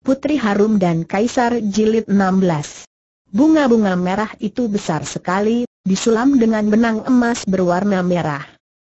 Putri Harum dan Kaisar Jilid 16. Bunga-bunga merah itu besar sekali, disulam dengan benang emas berwarna merah.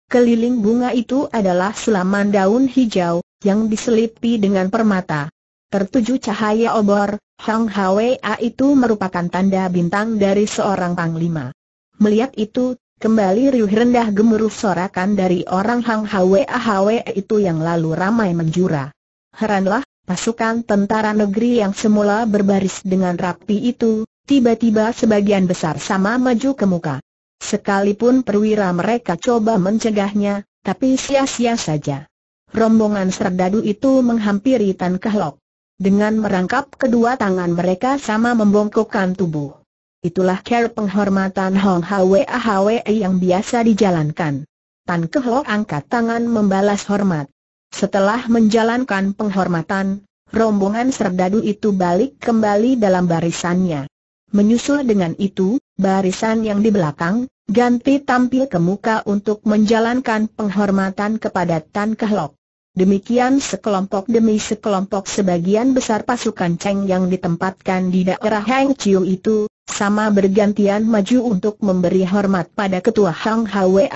Keliling bunga itu adalah sulaman daun hijau, yang diselipi dengan permata. Tertuju cahaya obor, Hang Hwa itu merupakan tanda bintang dari seorang panglima. Melihat itu, Kembali riuh rendah gemuruh sorakan dari orang Hang Hwa Hwa itu yang lalu ramai menjura. Heranlah, Pasukan tentara negeri yang semula berbaris dengan rapi itu, tiba-tiba sebagian besar sama maju ke muka. Sekalipun perwira mereka coba mencegahnya, tapi sia-sia saja. Rombongan serdadu itu menghampiri Tan Kehlok. Dengan merangkap kedua tangan mereka sama membongkokkan tubuh. Itulah care penghormatan Hong Hwa Hwe yang biasa dijalankan. Tan Kehlok angkat tangan membalas hormat. Setelah menjalankan penghormatan, rombongan serdadu itu balik kembali dalam barisannya. Menyusul dengan itu, barisan yang di belakang, ganti tampil ke muka untuk menjalankan penghormatan kepada Tan Kehlok. Demikian sekelompok demi sekelompok sebagian besar pasukan Cheng yang ditempatkan di daerah Heng Chiu itu, sama bergantian maju untuk memberi hormat pada ketua Hang Hwe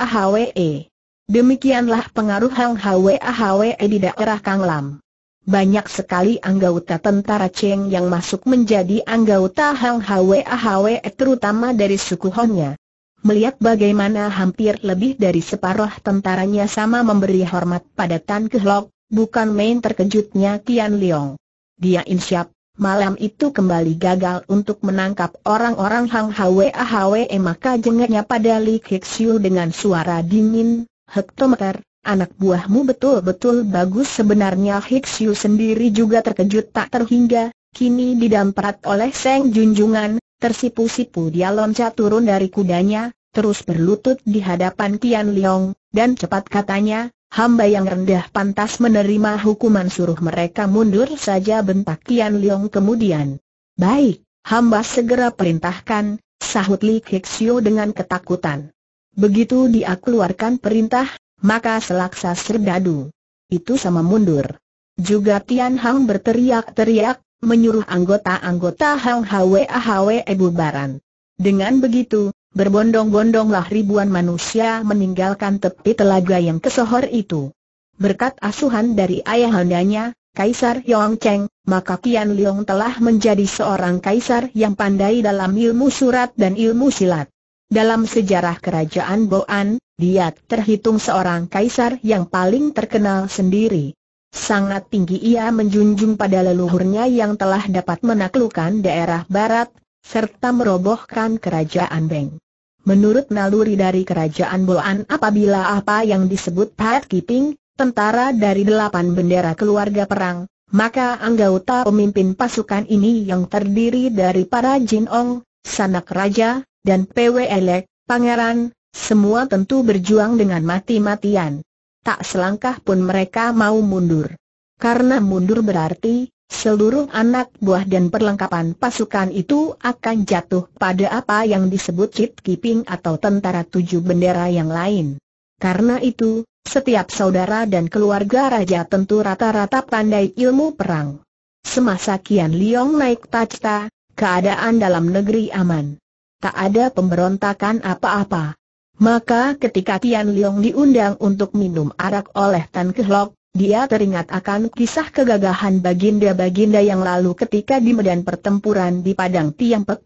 Demikianlah pengaruh Hang Hwe Hwe di daerah Kang Lam. Banyak sekali anggota tentara Cheng yang masuk menjadi anggota Hang Hwe Hwe terutama dari suku Honnya. Melihat bagaimana hampir lebih dari separuh tentaranya sama memberi hormat pada Tan Kehlok, bukan main terkejutnya Tian Leong. Dia insyap, malam itu kembali gagal untuk menangkap orang-orang Hang Hwe Hwe maka jengahnya pada Li Kexiu dengan suara dingin, Hektometer, anak buahmu betul-betul bagus Sebenarnya Hiksyu sendiri juga terkejut tak terhingga, kini didamprat oleh Seng Junjungan, tersipu-sipu dia loncat turun dari kudanya, terus berlutut di hadapan Tian Leong, dan cepat katanya, hamba yang rendah pantas menerima hukuman suruh mereka mundur saja bentak Tian Leong kemudian. Baik, hamba segera perintahkan, sahut Li Hiksyu dengan ketakutan. Begitu dia keluarkan perintah, maka selaksa serdadu. Itu sama mundur. Juga Tian Hang berteriak-teriak, menyuruh anggota-anggota Hang Hwe Hwe bubaran. Dengan begitu, berbondong-bondonglah ribuan manusia meninggalkan tepi telaga yang kesohor itu. Berkat asuhan dari ayahandanya, Kaisar Yong Cheng, maka Qian Leong telah menjadi seorang kaisar yang pandai dalam ilmu surat dan ilmu silat. Dalam sejarah kerajaan Boan, dia terhitung seorang kaisar yang paling terkenal sendiri. Sangat tinggi ia menjunjung pada leluhurnya yang telah dapat menaklukkan daerah barat, serta merobohkan kerajaan Beng. Menurut naluri dari kerajaan Boan apabila apa yang disebut Keeping, tentara dari delapan bendera keluarga perang, maka anggota pemimpin pasukan ini yang terdiri dari para Jin Ong, sanak raja, dan PW Elek, Pangeran, semua tentu berjuang dengan mati-matian. Tak selangkah pun mereka mau mundur. Karena mundur berarti, seluruh anak buah dan perlengkapan pasukan itu akan jatuh pada apa yang disebut chip keeping atau tentara tujuh bendera yang lain. Karena itu, setiap saudara dan keluarga raja tentu rata-rata pandai ilmu perang. Semasa Kian Liong naik tahta, keadaan dalam negeri aman tak ada pemberontakan apa-apa. Maka ketika Tian Liang diundang untuk minum arak oleh Tan Kehlok, dia teringat akan kisah kegagahan baginda-baginda yang lalu ketika di medan pertempuran di Padang Tiang Pek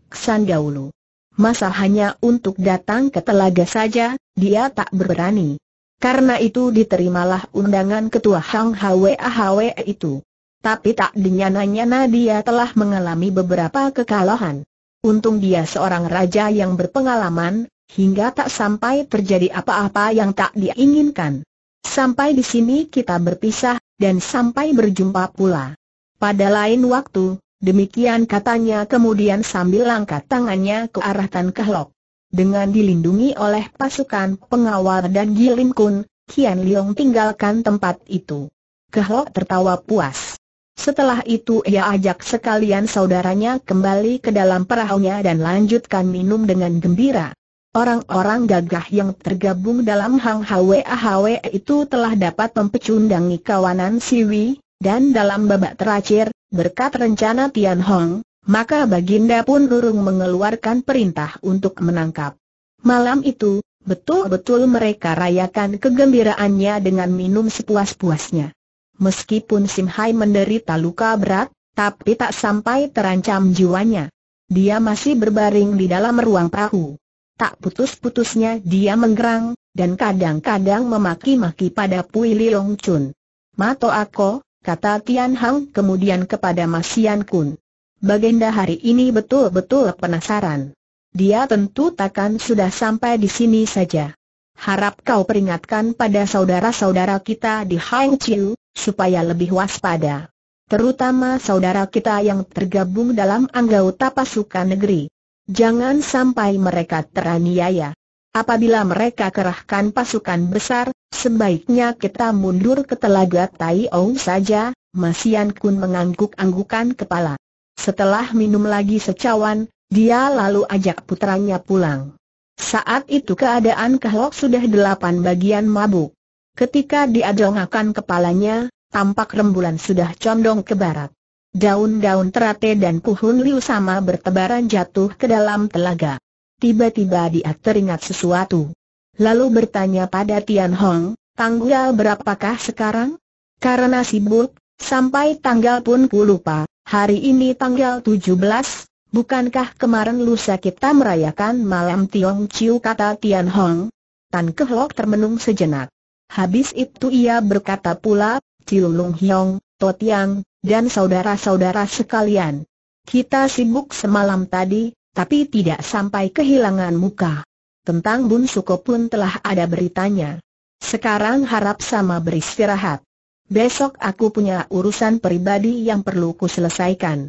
gaulu. Masa hanya untuk datang ke telaga saja, dia tak berani. Karena itu diterimalah undangan ketua Hang Hwe Ahwe itu. Tapi tak dinyana-nyana dia telah mengalami beberapa kekalahan. Untung dia seorang raja yang berpengalaman, hingga tak sampai terjadi apa-apa yang tak diinginkan. Sampai di sini kita berpisah, dan sampai berjumpa pula. Pada lain waktu, demikian katanya kemudian sambil langkah tangannya ke arah Tan Kehlok. Dengan dilindungi oleh pasukan pengawal dan Gilim Kun, Kian Liong tinggalkan tempat itu. Kehlok tertawa puas. Setelah itu ia ajak sekalian saudaranya kembali ke dalam perahunya dan lanjutkan minum dengan gembira. Orang-orang gagah yang tergabung dalam Hang Hwe Ahwe itu telah dapat mempecundangi kawanan Siwi, dan dalam babak terakhir, berkat rencana Tian Hong, maka Baginda pun urung mengeluarkan perintah untuk menangkap. Malam itu, betul-betul mereka rayakan kegembiraannya dengan minum sepuas-puasnya. Meskipun Sim Hai menderita luka berat, tapi tak sampai terancam jiwanya. Dia masih berbaring di dalam ruang perahu. Tak putus-putusnya dia menggerang, dan kadang-kadang memaki-maki pada Pui Liong Chun. Mato aku, kata Tian Hang kemudian kepada Mas Yan Kun. Bagenda hari ini betul-betul penasaran. Dia tentu takkan sudah sampai di sini saja harap kau peringatkan pada saudara-saudara kita di Hang Chiu, supaya lebih waspada. Terutama saudara kita yang tergabung dalam anggota pasukan negeri. Jangan sampai mereka teraniaya. Apabila mereka kerahkan pasukan besar, sebaiknya kita mundur ke telaga Tai Ong saja, Masian Kun mengangguk-anggukan kepala. Setelah minum lagi secawan, dia lalu ajak putranya pulang. Saat itu keadaan kehlok sudah delapan bagian mabuk. Ketika diadongakan kepalanya, tampak rembulan sudah condong ke barat. Daun-daun terate dan puhun liu sama bertebaran jatuh ke dalam telaga. Tiba-tiba dia teringat sesuatu. Lalu bertanya pada Tian Hong, tanggal berapakah sekarang? Karena sibuk, sampai tanggal pun ku lupa, hari ini tanggal 17, Bukankah kemarin lusa kita merayakan malam Tiong Chiu kata Tian Hong? Tan Kehlok termenung sejenak. Habis itu ia berkata pula, Chiu Lung Hiong, To Tiang, dan saudara-saudara sekalian. Kita sibuk semalam tadi, tapi tidak sampai kehilangan muka. Tentang Bun Suko pun telah ada beritanya. Sekarang harap sama beristirahat. Besok aku punya urusan pribadi yang perlu ku selesaikan.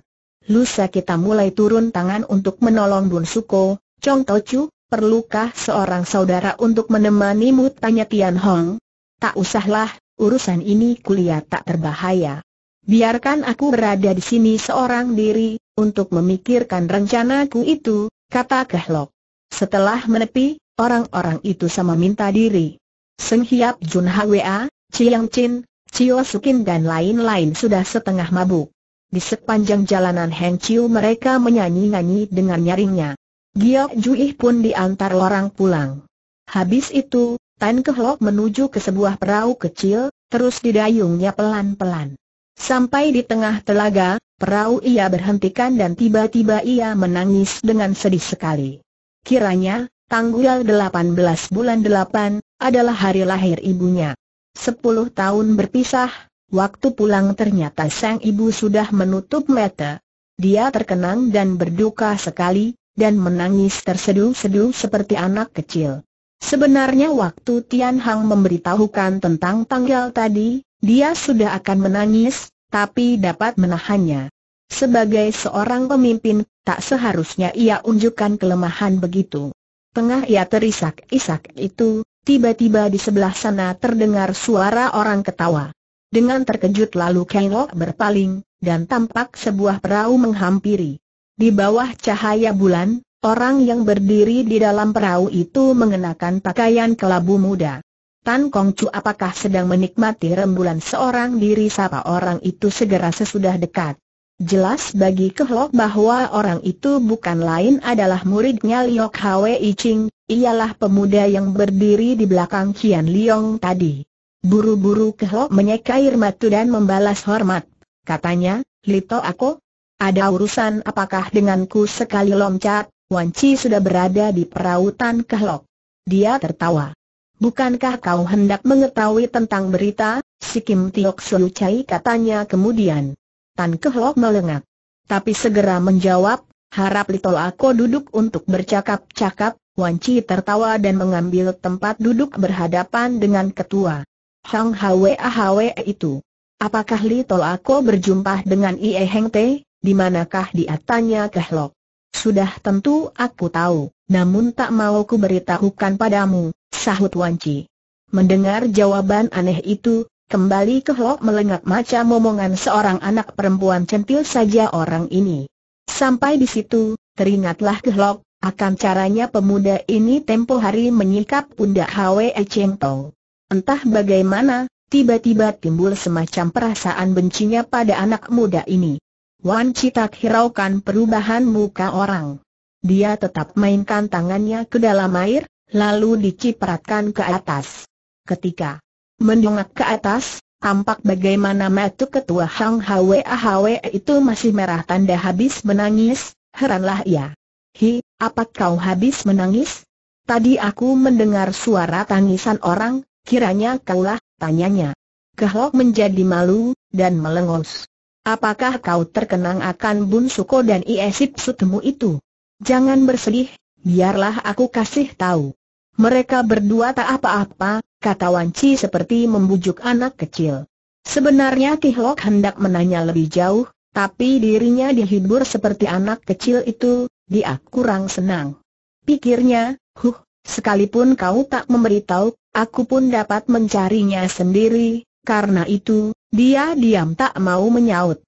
Lusa kita mulai turun tangan untuk menolong Bun Suko, Chong Chu. perlukah seorang saudara untuk menemanimu tanya Tian Hong? Tak usahlah, urusan ini kulihat tak terbahaya. Biarkan aku berada di sini seorang diri, untuk memikirkan rencanaku itu, kata Kehlok. Setelah menepi, orang-orang itu sama minta diri. Seng Hiap Jun Hwa, Chiang Chin, Chio Sukin dan lain-lain sudah setengah mabuk. Di sepanjang jalanan Hengqiu mereka menyanyi-nyanyi dengan nyaringnya. Giok Juih pun diantar orang pulang. Habis itu, Tan Kehlok menuju ke sebuah perahu kecil, terus didayungnya pelan-pelan. Sampai di tengah telaga, perahu ia berhentikan dan tiba-tiba ia menangis dengan sedih sekali. Kiranya, tanggal 18 bulan 8, adalah hari lahir ibunya. Sepuluh tahun berpisah, Waktu pulang ternyata sang ibu sudah menutup mata. Dia terkenang dan berduka sekali, dan menangis tersedu-sedu seperti anak kecil. Sebenarnya waktu Tian Hang memberitahukan tentang tanggal tadi, dia sudah akan menangis, tapi dapat menahannya. Sebagai seorang pemimpin, tak seharusnya ia unjukkan kelemahan begitu. Tengah ia terisak-isak itu, tiba-tiba di sebelah sana terdengar suara orang ketawa. Dengan terkejut lalu Kang Lok berpaling, dan tampak sebuah perahu menghampiri. Di bawah cahaya bulan, orang yang berdiri di dalam perahu itu mengenakan pakaian kelabu muda. Tan Kong Chu apakah sedang menikmati rembulan seorang diri sapa orang itu segera sesudah dekat. Jelas bagi Kehlok bahwa orang itu bukan lain adalah muridnya Liok Hwe I Ching, ialah pemuda yang berdiri di belakang Kian Liong tadi. Buru-buru Keho menyeka air matu dan membalas hormat. Katanya, Lito aku, ada urusan apakah denganku sekali loncat, Chi sudah berada di perautan Kehlok. Dia tertawa. Bukankah kau hendak mengetahui tentang berita, si Kim Tiok Su Chai katanya kemudian. Tan Kehlok melengak. Tapi segera menjawab, harap Lito aku duduk untuk bercakap-cakap, Wan Chi tertawa dan mengambil tempat duduk berhadapan dengan ketua. Hang Hwe Hwe itu. Apakah Li Tolako berjumpa dengan Ie Heng Te, di manakah dia tanya Kehlok? Sudah tentu aku tahu, namun tak mau ku beritahukan padamu, sahut Wan Chi. Mendengar jawaban aneh itu, kembali Kehlok melengak macam omongan seorang anak perempuan centil saja orang ini. Sampai di situ, teringatlah Kehlok, akan caranya pemuda ini tempo hari menyikap pundak Hwe Cheng Tong. Entah bagaimana, tiba-tiba timbul semacam perasaan bencinya pada anak muda ini. Wan Citak hiraukan perubahan muka orang. Dia tetap mainkan tangannya ke dalam air, lalu dicipratkan ke atas. Ketika mendongak ke atas, tampak bagaimana mata ketua Hang Hwe Hwe itu masih merah tanda habis menangis, heranlah ia. Hi, apa kau habis menangis? Tadi aku mendengar suara tangisan orang, Kiranya kaulah, tanyanya. Kehlok menjadi malu, dan melengos. Apakah kau terkenang akan Bun Suko dan Iesip Sutemu itu? Jangan bersedih, biarlah aku kasih tahu. Mereka berdua tak apa-apa, kata Wanci seperti membujuk anak kecil. Sebenarnya Kihlok hendak menanya lebih jauh, tapi dirinya dihibur seperti anak kecil itu, dia kurang senang. Pikirnya, huh, sekalipun kau tak memberitahu Aku pun dapat mencarinya sendiri, karena itu, dia diam tak mau menyaut.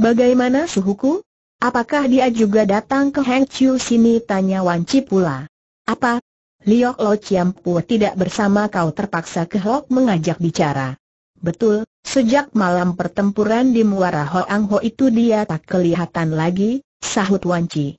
Bagaimana suhuku? Apakah dia juga datang ke Heng Chiu sini? Tanya Wan Chi pula. Apa? Liok Lo Chiam Pu tidak bersama kau terpaksa ke Hok mengajak bicara. Betul, sejak malam pertempuran di Muara Hoang Ho itu dia tak kelihatan lagi, sahut Wan Chi.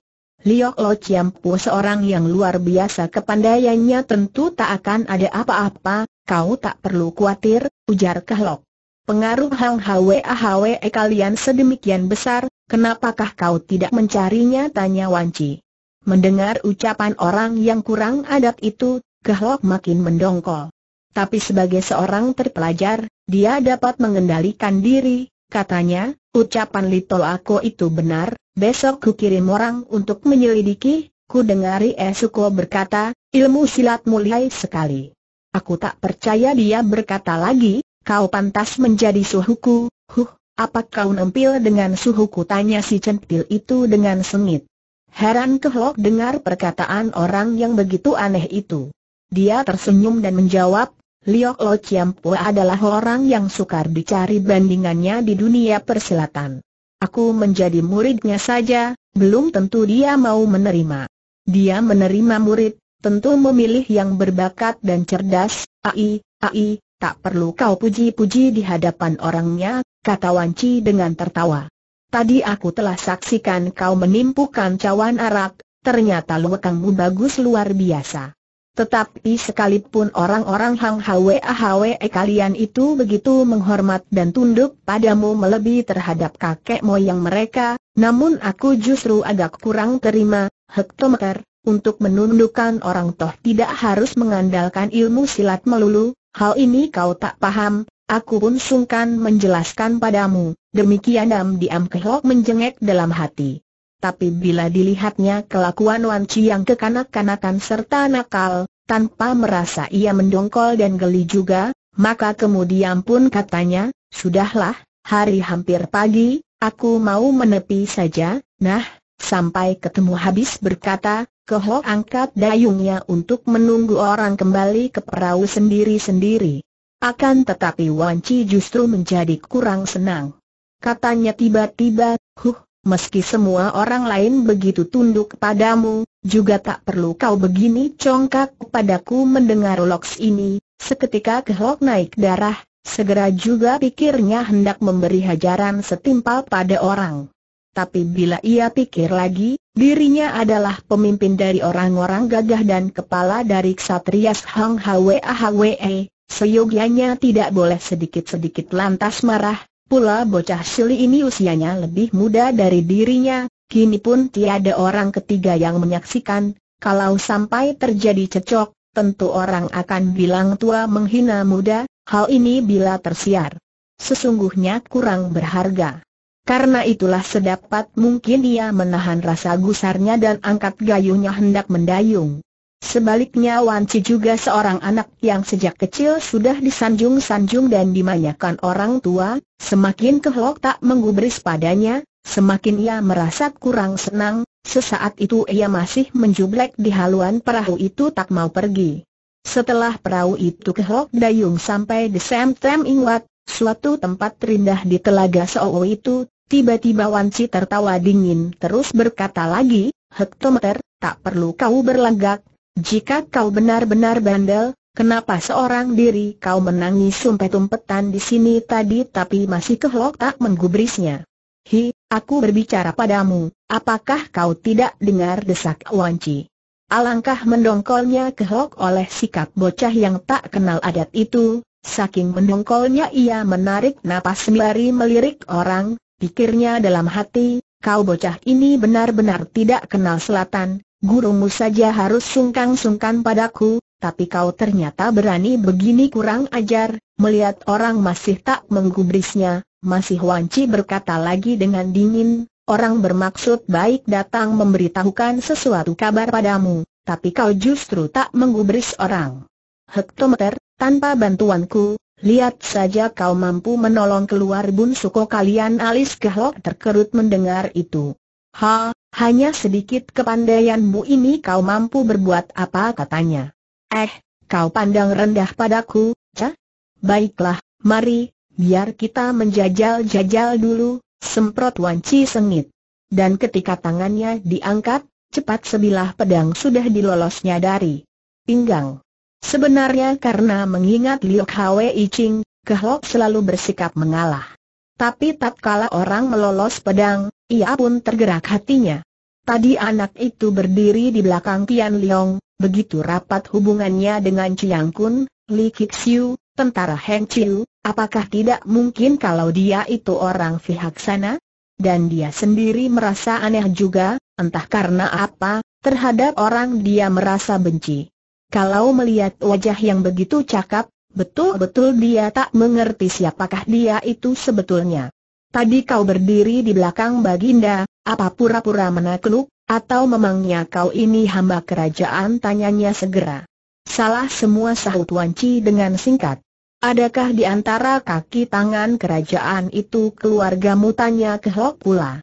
Liok Lo Chiampu seorang yang luar biasa kepandaiannya tentu tak akan ada apa-apa, kau tak perlu khawatir, ujar Kehlok. Pengaruh Hang Hwe Hwe kalian sedemikian besar, kenapakah kau tidak mencarinya tanya Chi. Mendengar ucapan orang yang kurang adab itu, Kehlok makin mendongkol. Tapi sebagai seorang terpelajar, dia dapat mengendalikan diri, katanya, Ucapan Little Ako itu benar, besok ku kirim orang untuk menyelidiki, ku dengari Esuko eh berkata, ilmu silat mulia sekali. Aku tak percaya dia berkata lagi, kau pantas menjadi suhuku, huh, apa kau nempil dengan suhuku tanya si centil itu dengan sengit. Heran kehlok dengar perkataan orang yang begitu aneh itu. Dia tersenyum dan menjawab, Liok Lo Chiampua adalah orang yang sukar dicari bandingannya di dunia persilatan. Aku menjadi muridnya saja, belum tentu dia mau menerima. Dia menerima murid, tentu memilih yang berbakat dan cerdas, ai, ai, tak perlu kau puji-puji di hadapan orangnya, kata Wanci dengan tertawa. Tadi aku telah saksikan kau menimpukan cawan arak, ternyata Lu luekangmu bagus luar biasa. Tetapi sekalipun orang-orang Hang Hwe Hwe kalian itu begitu menghormat dan tunduk padamu melebihi terhadap kakek moyang mereka, namun aku justru agak kurang terima, Hektometer, untuk menundukkan orang toh tidak harus mengandalkan ilmu silat melulu, hal ini kau tak paham, aku pun sungkan menjelaskan padamu, demikian Dam Diam Kehok menjengek dalam hati tapi bila dilihatnya kelakuan Wan Chi yang kekanak-kanakan serta nakal, tanpa merasa ia mendongkol dan geli juga, maka kemudian pun katanya, sudahlah, hari hampir pagi, aku mau menepi saja, nah, sampai ketemu habis berkata, Keho angkat dayungnya untuk menunggu orang kembali ke perahu sendiri-sendiri. Akan tetapi Wan Chi justru menjadi kurang senang. Katanya tiba-tiba, huh, meski semua orang lain begitu tunduk padamu, juga tak perlu kau begini congkak padaku mendengar loks ini, seketika kehok naik darah, segera juga pikirnya hendak memberi hajaran setimpal pada orang. Tapi bila ia pikir lagi, dirinya adalah pemimpin dari orang-orang gagah dan kepala dari Ksatria Hang Hwa Hwe, seyogianya tidak boleh sedikit-sedikit lantas marah, Pula bocah Sili ini usianya lebih muda dari dirinya, kini pun tiada orang ketiga yang menyaksikan, kalau sampai terjadi cecok, tentu orang akan bilang tua menghina muda, hal ini bila tersiar. Sesungguhnya kurang berharga. Karena itulah sedapat mungkin ia menahan rasa gusarnya dan angkat gayungnya hendak mendayung. Sebaliknya Wan Ci juga seorang anak yang sejak kecil sudah disanjung-sanjung dan dimanyakan orang tua, semakin kehlok tak menggubris padanya, semakin ia merasa kurang senang, sesaat itu ia masih menjublek di haluan perahu itu tak mau pergi. Setelah perahu itu kehlok dayung sampai di Semtem Ingwat, suatu tempat terindah di telaga Soowo itu, tiba-tiba Wan Ci tertawa dingin terus berkata lagi, Hektometer, tak perlu kau berlagak. Jika kau benar-benar bandel, kenapa seorang diri kau menangis sumpet-umpetan di sini tadi tapi masih kehlok tak menggubrisnya? Hi, aku berbicara padamu, apakah kau tidak dengar desak wanci? Alangkah mendongkolnya kehlok oleh sikap bocah yang tak kenal adat itu, saking mendongkolnya ia menarik napas sembari melirik orang, pikirnya dalam hati, kau bocah ini benar-benar tidak kenal selatan, gurumu saja harus sungkan-sungkan padaku, tapi kau ternyata berani begini kurang ajar, melihat orang masih tak menggubrisnya, masih wanci berkata lagi dengan dingin, orang bermaksud baik datang memberitahukan sesuatu kabar padamu, tapi kau justru tak menggubris orang. Hektometer, tanpa bantuanku, lihat saja kau mampu menolong keluar bun suko kalian alis kehlok terkerut mendengar itu. Ha, hanya sedikit kepandaianmu ini kau mampu berbuat apa katanya. Eh, kau pandang rendah padaku, cah? Baiklah, mari, biar kita menjajal-jajal dulu, semprot wanci sengit. Dan ketika tangannya diangkat, cepat sebilah pedang sudah dilolosnya dari pinggang. Sebenarnya karena mengingat Liu Hwe Ching, Kehlok selalu bersikap mengalah. Tapi tak tatkala orang melolos pedang, ia pun tergerak hatinya. Tadi anak itu berdiri di belakang Tian Liang, begitu rapat hubungannya dengan Chiang Kun, Li Kixiu, tentara Heng Chiu, apakah tidak mungkin kalau dia itu orang pihak sana? Dan dia sendiri merasa aneh juga, entah karena apa, terhadap orang dia merasa benci. Kalau melihat wajah yang begitu cakap, Betul-betul dia tak mengerti siapakah dia itu sebetulnya. Tadi kau berdiri di belakang Baginda, apa pura-pura menakluk, atau memangnya kau ini hamba kerajaan tanyanya segera. Salah semua sahut Wan Chi dengan singkat. Adakah di antara kaki tangan kerajaan itu keluarga mutanya ke pula?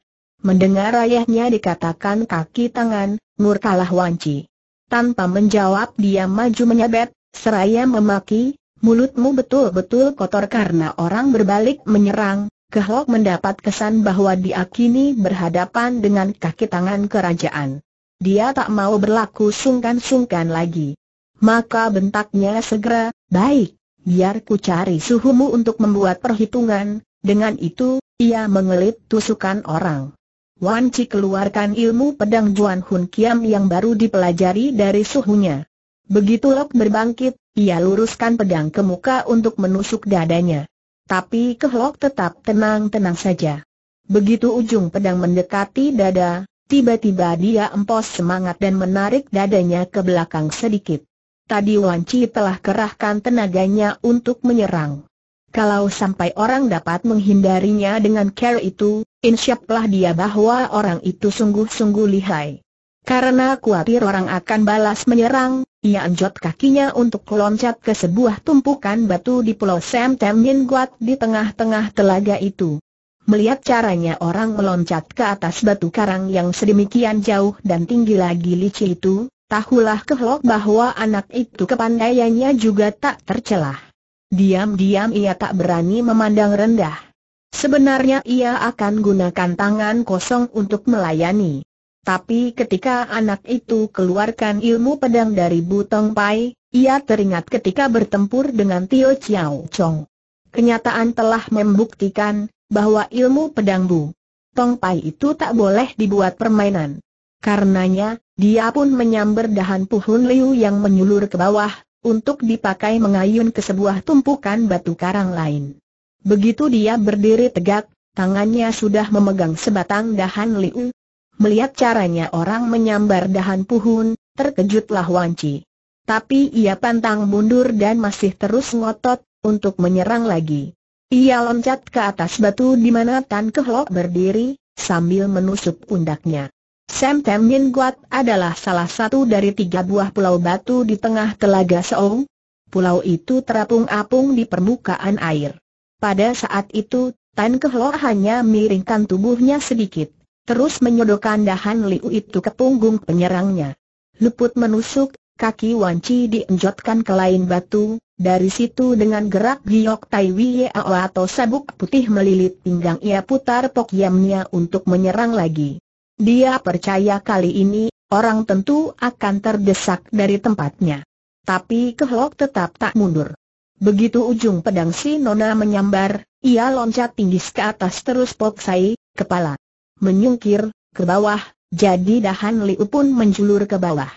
Mendengar ayahnya dikatakan kaki tangan, murkalah Wan Chi. Tanpa menjawab dia maju menyabet, seraya memaki, mulutmu betul-betul kotor karena orang berbalik menyerang. Kehlok mendapat kesan bahwa dia kini berhadapan dengan kaki tangan kerajaan. Dia tak mau berlaku sungkan-sungkan lagi. Maka bentaknya segera, baik, biar ku cari suhumu untuk membuat perhitungan, dengan itu, ia mengelit tusukan orang. Wan Chi keluarkan ilmu pedang Juan Hun Kiam yang baru dipelajari dari suhunya. Begitu Lok berbangkit, ia luruskan pedang ke muka untuk menusuk dadanya. Tapi Kehlok tetap tenang-tenang saja. Begitu ujung pedang mendekati dada, tiba-tiba dia empos semangat dan menarik dadanya ke belakang sedikit. Tadi Wan Chi telah kerahkan tenaganya untuk menyerang. Kalau sampai orang dapat menghindarinya dengan care itu, insyaplah dia bahwa orang itu sungguh-sungguh lihai. Karena khawatir orang akan balas menyerang, ia anjot kakinya untuk loncat ke sebuah tumpukan batu di pulau Sam Temin Guat di tengah-tengah telaga itu. Melihat caranya orang meloncat ke atas batu karang yang sedemikian jauh dan tinggi lagi licin itu, tahulah kehlok bahwa anak itu kepandaiannya juga tak tercelah. Diam-diam ia tak berani memandang rendah. Sebenarnya ia akan gunakan tangan kosong untuk melayani. Tapi ketika anak itu keluarkan ilmu pedang dari Butong Pai, ia teringat ketika bertempur dengan Tio Chiao Chong. Kenyataan telah membuktikan bahwa ilmu pedang Bu Tong Pai itu tak boleh dibuat permainan. Karenanya, dia pun menyambar dahan puhun liu yang menyulur ke bawah, untuk dipakai mengayun ke sebuah tumpukan batu karang lain. Begitu dia berdiri tegak, tangannya sudah memegang sebatang dahan liu, Melihat caranya orang menyambar dahan puhun, terkejutlah Wanci. Tapi ia pantang mundur dan masih terus ngotot, untuk menyerang lagi. Ia loncat ke atas batu di mana Tan Kehlok berdiri, sambil menusuk pundaknya. Sam Tam Guat adalah salah satu dari tiga buah pulau batu di tengah telaga Seong. Pulau itu terapung-apung di permukaan air. Pada saat itu, Tan Kehlok hanya miringkan tubuhnya sedikit terus menyodokan dahan Liu itu ke punggung penyerangnya. Luput menusuk, kaki Wan Chi dienjotkan ke lain batu, dari situ dengan gerak giok Tai Wei atau sabuk putih melilit pinggang ia putar pokyamnya untuk menyerang lagi. Dia percaya kali ini, orang tentu akan terdesak dari tempatnya. Tapi Kehlok tetap tak mundur. Begitu ujung pedang si Nona menyambar, ia loncat tinggi ke atas terus poksai, kepala. Menyungkir, ke bawah, jadi dahan Liu pun menjulur ke bawah.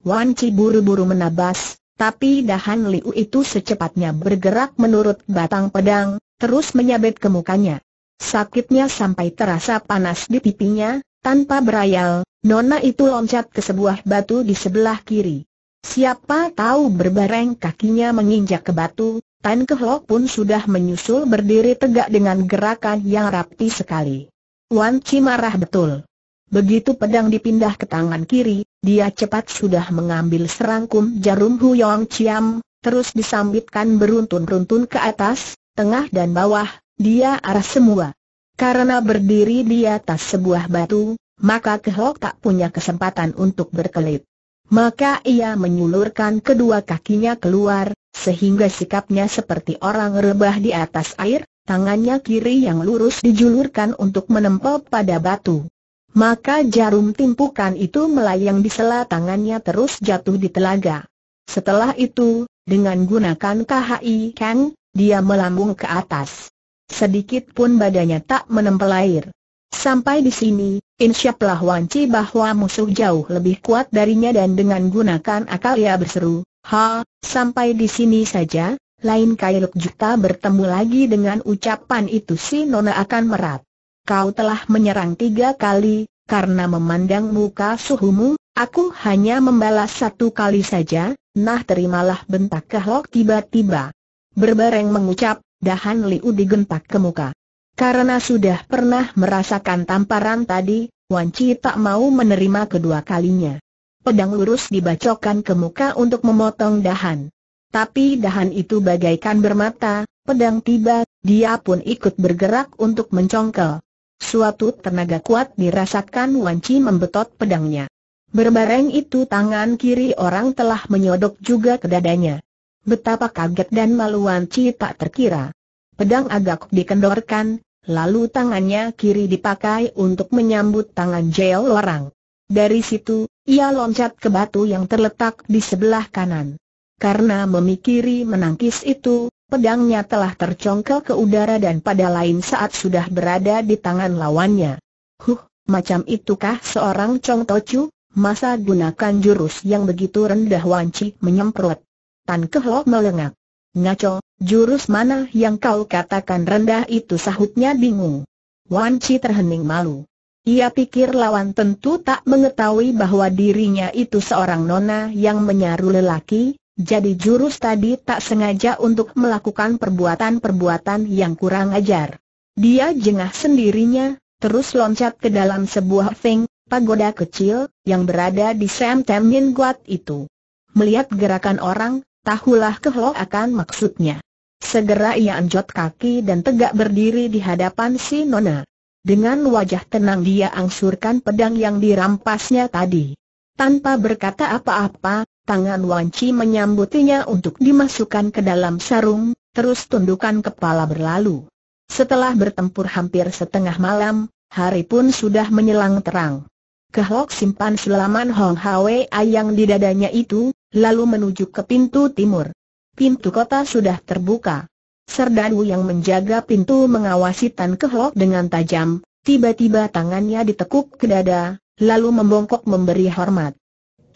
Wan Chi buru-buru menabas, tapi dahan Liu itu secepatnya bergerak menurut batang pedang, terus menyabet ke mukanya. Sakitnya sampai terasa panas di pipinya, tanpa berayal, Nona itu loncat ke sebuah batu di sebelah kiri. Siapa tahu berbareng kakinya menginjak ke batu, Tan Kehlok pun sudah menyusul berdiri tegak dengan gerakan yang rapi sekali. Wan Chi marah betul. Begitu pedang dipindah ke tangan kiri, dia cepat sudah mengambil serangkum jarum Hu Yong Chiam, terus disambitkan beruntun beruntun ke atas, tengah dan bawah, dia arah semua. Karena berdiri di atas sebuah batu, maka Kehok tak punya kesempatan untuk berkelit. Maka ia menyulurkan kedua kakinya keluar, sehingga sikapnya seperti orang rebah di atas air, tangannya kiri yang lurus dijulurkan untuk menempel pada batu. Maka jarum timpukan itu melayang di sela tangannya terus jatuh di telaga. Setelah itu, dengan gunakan KHI Kang, dia melambung ke atas. Sedikit pun badannya tak menempel air. Sampai di sini, insyaplah Wanci bahwa musuh jauh lebih kuat darinya dan dengan gunakan akal ia berseru, Ha, sampai di sini saja, lain Kailuk Juta bertemu lagi dengan ucapan itu si Nona akan merat. Kau telah menyerang tiga kali, karena memandang muka suhumu, aku hanya membalas satu kali saja, nah terimalah bentak kehlok tiba-tiba. Berbareng mengucap, dahan Liu digentak ke muka. Karena sudah pernah merasakan tamparan tadi, Wan Chi tak mau menerima kedua kalinya. Pedang lurus dibacokan ke muka untuk memotong dahan. Tapi dahan itu bagaikan bermata, pedang tiba, dia pun ikut bergerak untuk mencongkel. Suatu tenaga kuat dirasakan Wanci membetot pedangnya. Berbareng itu tangan kiri orang telah menyodok juga ke dadanya. Betapa kaget dan malu Wanci tak terkira. Pedang agak dikendorkan, lalu tangannya kiri dipakai untuk menyambut tangan jail orang. Dari situ, ia loncat ke batu yang terletak di sebelah kanan. Karena memikiri menangkis itu, pedangnya telah tercongkel ke udara dan pada lain saat sudah berada di tangan lawannya. Huh, macam itukah seorang Chong Tochu? Masa gunakan jurus yang begitu rendah wanci menyemprot. Tan Kehlo melengak. Ngaco, jurus mana yang kau katakan rendah itu sahutnya bingung. Wanci terhening malu. Ia pikir lawan tentu tak mengetahui bahwa dirinya itu seorang nona yang menyaru lelaki, jadi jurus tadi tak sengaja untuk melakukan perbuatan-perbuatan yang kurang ajar. Dia jengah sendirinya, terus loncat ke dalam sebuah feng, pagoda kecil, yang berada di Sam Temin Guat itu. Melihat gerakan orang, tahulah kehlo akan maksudnya. Segera ia anjot kaki dan tegak berdiri di hadapan si Nona. Dengan wajah tenang dia angsurkan pedang yang dirampasnya tadi. Tanpa berkata apa-apa, Tangan Wan Chi menyambutinya untuk dimasukkan ke dalam sarung, terus tundukan kepala berlalu. Setelah bertempur hampir setengah malam, hari pun sudah menyelang terang. Kehlok simpan selaman Hong Hwe ayang di dadanya itu, lalu menuju ke pintu timur. Pintu kota sudah terbuka. Serdadu yang menjaga pintu mengawasi Tan Kehlok dengan tajam, tiba-tiba tangannya ditekuk ke dada, lalu membongkok memberi hormat.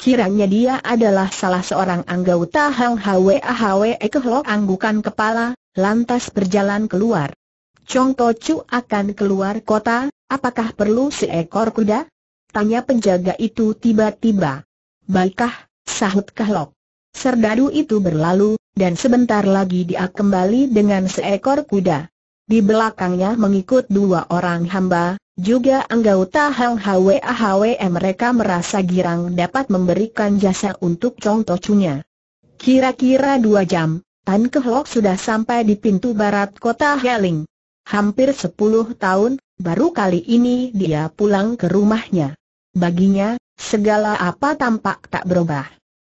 Kiranya dia adalah salah seorang anggota Hang Hwe Hwe Keho anggukan kepala, lantas berjalan keluar. Chong To Chu akan keluar kota, apakah perlu seekor kuda? Tanya penjaga itu tiba-tiba. Baikah, sahut Kehlok. Serdadu itu berlalu, dan sebentar lagi dia kembali dengan seekor kuda. Di belakangnya mengikut dua orang hamba, juga anggota Hang HWAHWE mereka merasa girang dapat memberikan jasa untuk Chong Tocunya. Kira-kira dua jam, Tan Kehlok sudah sampai di pintu barat kota Heling. Hampir sepuluh tahun, baru kali ini dia pulang ke rumahnya. Baginya, segala apa tampak tak berubah.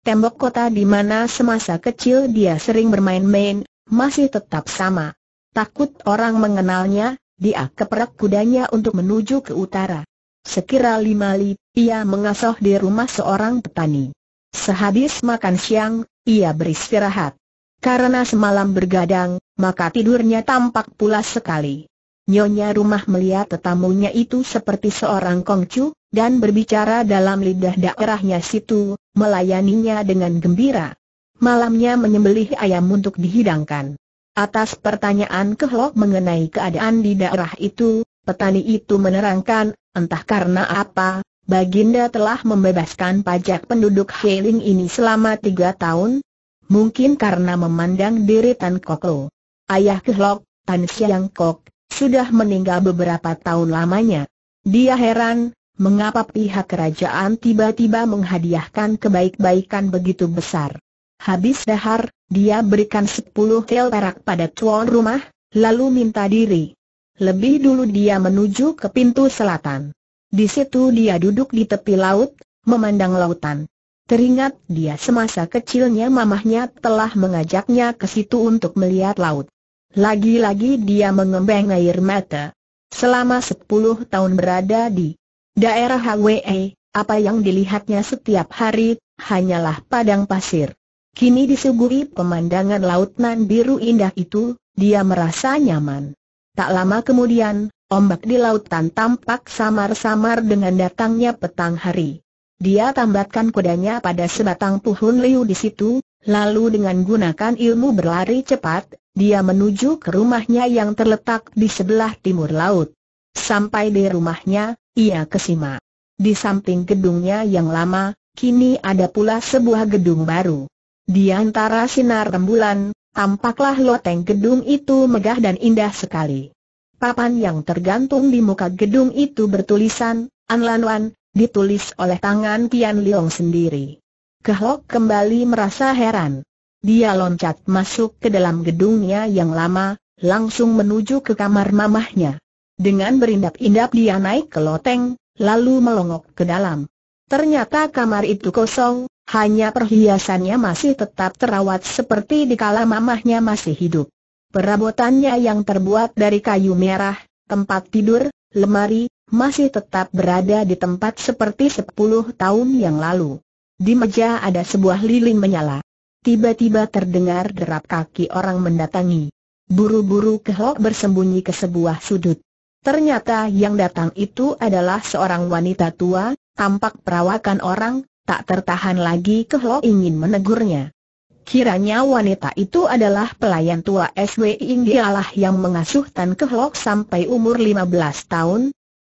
Tembok kota di mana semasa kecil dia sering bermain-main, masih tetap sama. Takut orang mengenalnya, dia keperak kudanya untuk menuju ke utara. Sekira lima li, ia mengasoh di rumah seorang petani. Sehabis makan siang, ia beristirahat. Karena semalam bergadang, maka tidurnya tampak pula sekali. Nyonya rumah melihat tetamunya itu seperti seorang kongcu, dan berbicara dalam lidah daerahnya situ, melayaninya dengan gembira. Malamnya menyembelih ayam untuk dihidangkan. Atas pertanyaan Kehlok mengenai keadaan di daerah itu, petani itu menerangkan, entah karena apa, Baginda telah membebaskan pajak penduduk Heiling ini selama tiga tahun, mungkin karena memandang diri Tan Koko. Ayah Kehlok, Tan Siang Kok, sudah meninggal beberapa tahun lamanya. Dia heran, mengapa pihak kerajaan tiba-tiba menghadiahkan kebaik-baikan begitu besar. Habis dahar, dia berikan sepuluh kel perak pada tuan rumah, lalu minta diri. Lebih dulu dia menuju ke pintu selatan. Di situ dia duduk di tepi laut, memandang lautan. Teringat dia semasa kecilnya mamahnya telah mengajaknya ke situ untuk melihat laut. Lagi-lagi dia mengembang air mata. Selama sepuluh tahun berada di daerah HWE, apa yang dilihatnya setiap hari, hanyalah padang pasir. Kini disuguhi pemandangan laut nan biru indah itu, dia merasa nyaman. Tak lama kemudian, ombak di lautan tampak samar-samar dengan datangnya petang hari. Dia tambatkan kudanya pada sebatang pohon liu di situ, lalu dengan gunakan ilmu berlari cepat, dia menuju ke rumahnya yang terletak di sebelah timur laut. Sampai di rumahnya, ia kesima. Di samping gedungnya yang lama, kini ada pula sebuah gedung baru. Di antara sinar rembulan, tampaklah loteng gedung itu megah dan indah sekali. Papan yang tergantung di muka gedung itu bertulisan, Anlanwan, ditulis oleh tangan Tian Liong sendiri. Kehlok kembali merasa heran. Dia loncat masuk ke dalam gedungnya yang lama, langsung menuju ke kamar mamahnya. Dengan berindap-indap dia naik ke loteng, lalu melongok ke dalam. Ternyata kamar itu kosong, hanya perhiasannya masih tetap terawat seperti di kala mamahnya masih hidup. Perabotannya yang terbuat dari kayu merah, tempat tidur, lemari, masih tetap berada di tempat seperti 10 tahun yang lalu. Di meja ada sebuah lilin menyala. Tiba-tiba terdengar derap kaki orang mendatangi. Buru-buru Kehok bersembunyi ke sebuah sudut. Ternyata yang datang itu adalah seorang wanita tua, Tampak perawakan orang, tak tertahan lagi Kehlo ingin menegurnya. Kiranya wanita itu adalah pelayan tua SW Inggialah yang mengasuh Tan Kehlok sampai umur 15 tahun,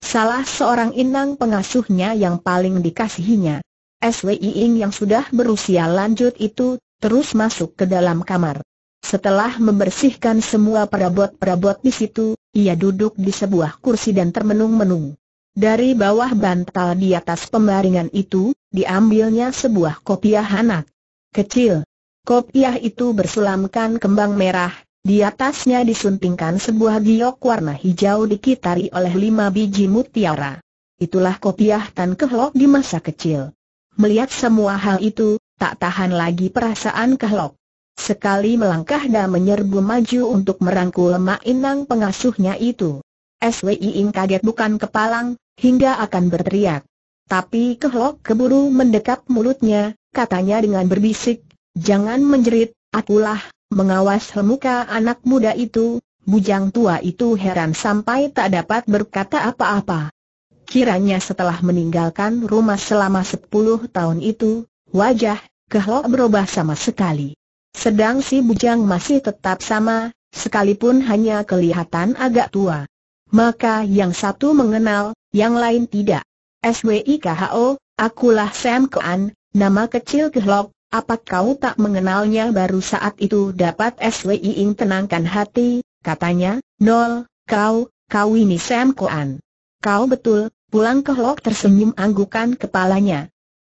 salah seorang inang pengasuhnya yang paling dikasihinya. SW Ing yang sudah berusia lanjut itu, terus masuk ke dalam kamar. Setelah membersihkan semua perabot-perabot di situ, ia duduk di sebuah kursi dan termenung-menung. Dari bawah bantal di atas pembaringan itu, diambilnya sebuah kopiah anak. Kecil. Kopiah itu berselamkan kembang merah, di atasnya disuntingkan sebuah giok warna hijau dikitari oleh lima biji mutiara. Itulah kopiah Tan Kehlok di masa kecil. Melihat semua hal itu, tak tahan lagi perasaan Kehlok. Sekali melangkah dan menyerbu maju untuk merangkul Mak Inang pengasuhnya itu. SWI Ing kaget bukan kepalang, hingga akan berteriak. Tapi Kehlok keburu mendekap mulutnya, katanya dengan berbisik, jangan menjerit, akulah, mengawas muka anak muda itu, bujang tua itu heran sampai tak dapat berkata apa-apa. Kiranya setelah meninggalkan rumah selama sepuluh tahun itu, wajah Kehlok berubah sama sekali. Sedang si bujang masih tetap sama, sekalipun hanya kelihatan agak tua maka yang satu mengenal, yang lain tidak. SWI KHO, akulah Sam Kuan, nama kecil Kehlok, apa kau tak mengenalnya baru saat itu dapat SWI Ing tenangkan hati, katanya, Nol, kau, kau ini Sam Kuan. Kau betul, pulang Kehlok tersenyum anggukan kepalanya.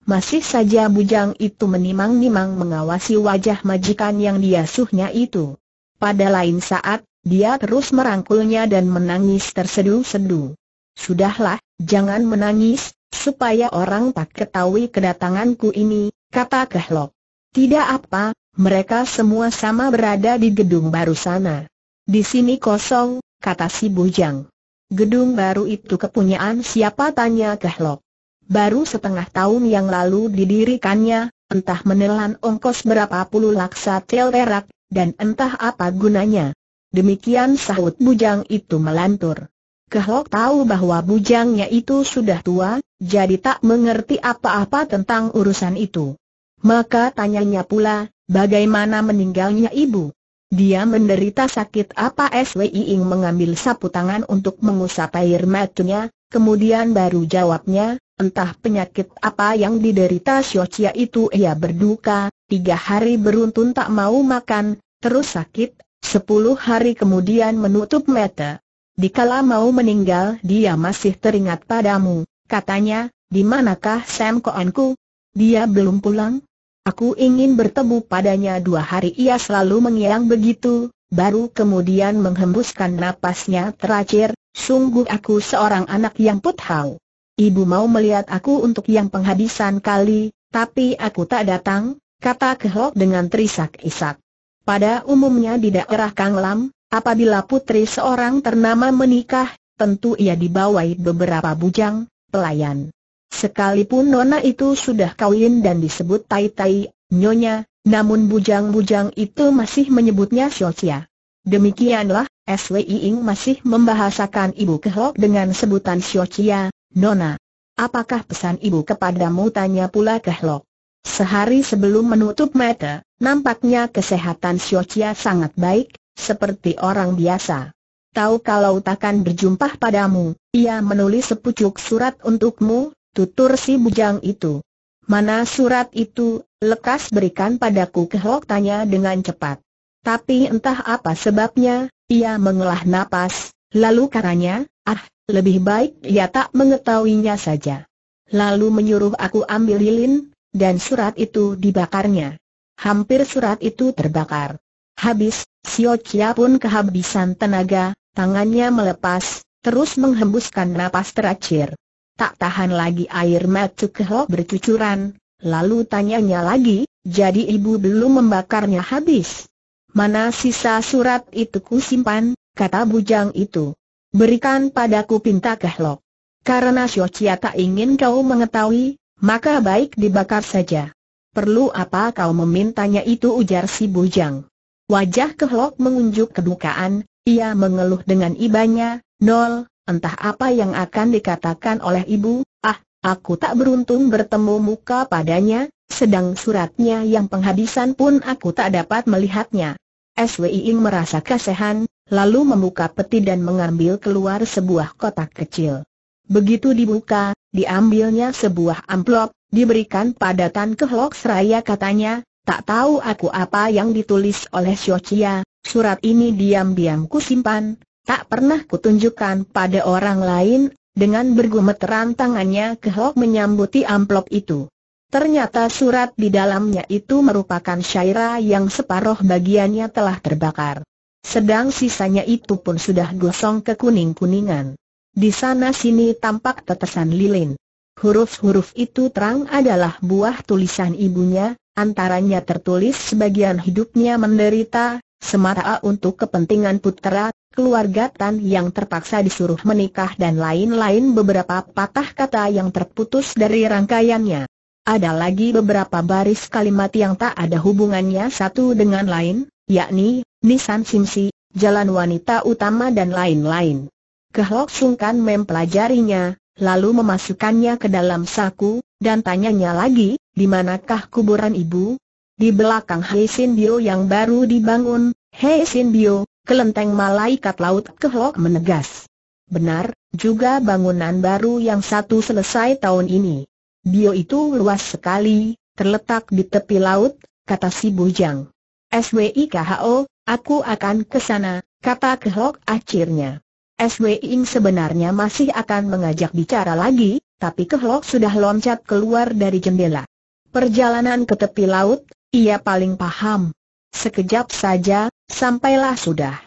Masih saja bujang itu menimang-nimang mengawasi wajah majikan yang diasuhnya itu. Pada lain saat, dia terus merangkulnya dan menangis tersedu-sedu. Sudahlah, jangan menangis, supaya orang tak ketahui kedatanganku ini, kata Kehlok. Tidak apa, mereka semua sama berada di gedung baru sana. Di sini kosong, kata si Bujang. Gedung baru itu kepunyaan siapa tanya Kehlok. Baru setengah tahun yang lalu didirikannya, entah menelan ongkos berapa puluh laksa telerak, dan entah apa gunanya. Demikian sahut bujang itu melantur. Kehlok tahu bahwa bujangnya itu sudah tua, jadi tak mengerti apa-apa tentang urusan itu. Maka tanyanya pula, bagaimana meninggalnya ibu? Dia menderita sakit apa SWI Ing mengambil sapu tangan untuk mengusap air matanya, kemudian baru jawabnya, entah penyakit apa yang diderita Siocia itu ia berduka, tiga hari beruntun tak mau makan, terus sakit, Sepuluh hari kemudian menutup mata. Dikala mau meninggal dia masih teringat padamu, katanya, di manakah Sam Koanku? Dia belum pulang? Aku ingin bertemu padanya dua hari ia selalu mengiyang begitu, baru kemudian menghembuskan napasnya terakhir, sungguh aku seorang anak yang puthau. Ibu mau melihat aku untuk yang penghabisan kali, tapi aku tak datang, kata Kehok dengan terisak-isak. Pada umumnya di daerah Kanglam, apabila putri seorang ternama menikah, tentu ia dibawai beberapa bujang, pelayan. Sekalipun nona itu sudah kawin dan disebut tai-tai, nyonya, namun bujang-bujang itu masih menyebutnya Siocia. Demikianlah, SWI Ing masih membahasakan Ibu Kehok dengan sebutan Siocia, Nona. Apakah pesan Ibu kepadamu? Tanya pula kehlok? Sehari sebelum menutup mata, nampaknya kesehatan Xiochia sangat baik, seperti orang biasa. Tahu kalau takkan berjumpa padamu, ia menulis sepucuk surat untukmu, tutur si bujang itu. Mana surat itu, lekas berikan padaku kehok tanya dengan cepat. Tapi entah apa sebabnya, ia mengelah napas, lalu katanya, ah, lebih baik ia tak mengetahuinya saja. Lalu menyuruh aku ambil lilin, dan surat itu dibakarnya. Hampir surat itu terbakar. Habis, Sio Chia pun kehabisan tenaga, tangannya melepas, terus menghembuskan napas terakhir. Tak tahan lagi air mata Keho bercucuran, lalu tanyanya lagi, jadi ibu belum membakarnya habis. Mana sisa surat itu ku simpan, kata bujang itu. Berikan padaku pinta Kehlok. Karena Siocia tak ingin kau mengetahui, maka baik dibakar saja. Perlu apa kau memintanya itu ujar si bujang. Wajah kehlok mengunjuk kedukaan, ia mengeluh dengan ibanya, Nol, entah apa yang akan dikatakan oleh ibu, ah, aku tak beruntung bertemu muka padanya, sedang suratnya yang penghabisan pun aku tak dapat melihatnya. SWI Ing merasa kasihan, lalu membuka peti dan mengambil keluar sebuah kotak kecil. Begitu dibuka, Diambilnya sebuah amplop, diberikan pada Tan Kehlok Seraya katanya, tak tahu aku apa yang ditulis oleh Xiaochia, surat ini diam-diam ku simpan, tak pernah kutunjukkan pada orang lain, dengan bergumeteran tangannya Kehlok menyambuti amplop itu. Ternyata surat di dalamnya itu merupakan syairah yang separoh bagiannya telah terbakar. Sedang sisanya itu pun sudah gosong ke kuning-kuningan. Di sana-sini tampak tetesan lilin. Huruf-huruf itu terang adalah buah tulisan ibunya, antaranya tertulis sebagian hidupnya menderita, semata untuk kepentingan putera, keluarga Tan yang terpaksa disuruh menikah dan lain-lain beberapa patah kata yang terputus dari rangkaiannya. Ada lagi beberapa baris kalimat yang tak ada hubungannya satu dengan lain, yakni, Nisan Simsi, Jalan Wanita Utama dan lain-lain. Kehlok Sungkan mempelajarinya, lalu memasukkannya ke dalam saku, dan tanyanya lagi, di manakah kuburan ibu? Di belakang Hei Sin Bio yang baru dibangun, Hei Sin Bio, kelenteng malaikat laut Kehlok menegas. Benar, juga bangunan baru yang satu selesai tahun ini. Bio itu luas sekali, terletak di tepi laut, kata si Bujang. SWIKHO, aku akan ke sana, kata Kehlok akhirnya. SW Ing sebenarnya masih akan mengajak bicara lagi, tapi Kehlok sudah loncat keluar dari jendela. Perjalanan ke tepi laut, ia paling paham. Sekejap saja, sampailah sudah.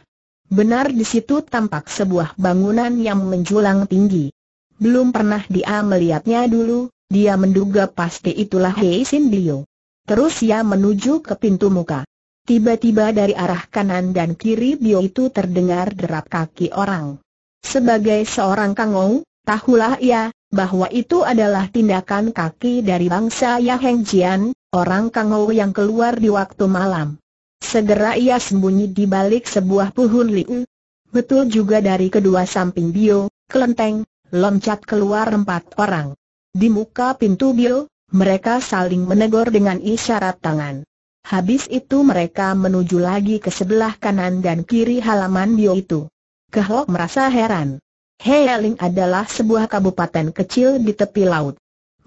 Benar di situ tampak sebuah bangunan yang menjulang tinggi. Belum pernah dia melihatnya dulu, dia menduga pasti itulah Hei Sin Dio. Terus ia menuju ke pintu muka. Tiba-tiba dari arah kanan dan kiri bio itu terdengar derap kaki orang. Sebagai seorang kangou, tahulah ia, bahwa itu adalah tindakan kaki dari bangsa Yaheng Jian, orang kangou yang keluar di waktu malam. Segera ia sembunyi di balik sebuah puhun liu. Betul juga dari kedua samping bio, kelenteng, loncat keluar empat orang. Di muka pintu bio, mereka saling menegur dengan isyarat tangan. Habis itu mereka menuju lagi ke sebelah kanan dan kiri halaman bio itu. Kehlok merasa heran. Healing adalah sebuah kabupaten kecil di tepi laut.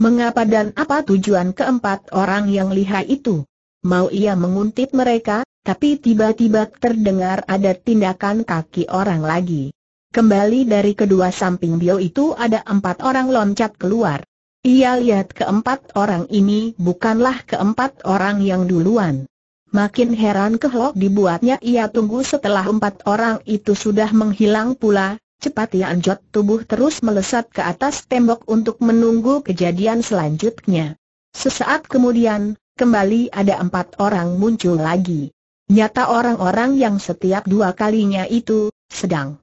Mengapa dan apa tujuan keempat orang yang lihai itu? Mau ia menguntit mereka, tapi tiba-tiba terdengar ada tindakan kaki orang lagi. Kembali dari kedua samping bio itu ada empat orang loncat keluar. Ia lihat keempat orang ini bukanlah keempat orang yang duluan. Makin heran kehlok dibuatnya ia tunggu setelah empat orang itu sudah menghilang pula, cepat ia anjot tubuh terus melesat ke atas tembok untuk menunggu kejadian selanjutnya. Sesaat kemudian, kembali ada empat orang muncul lagi. Nyata orang-orang yang setiap dua kalinya itu, sedang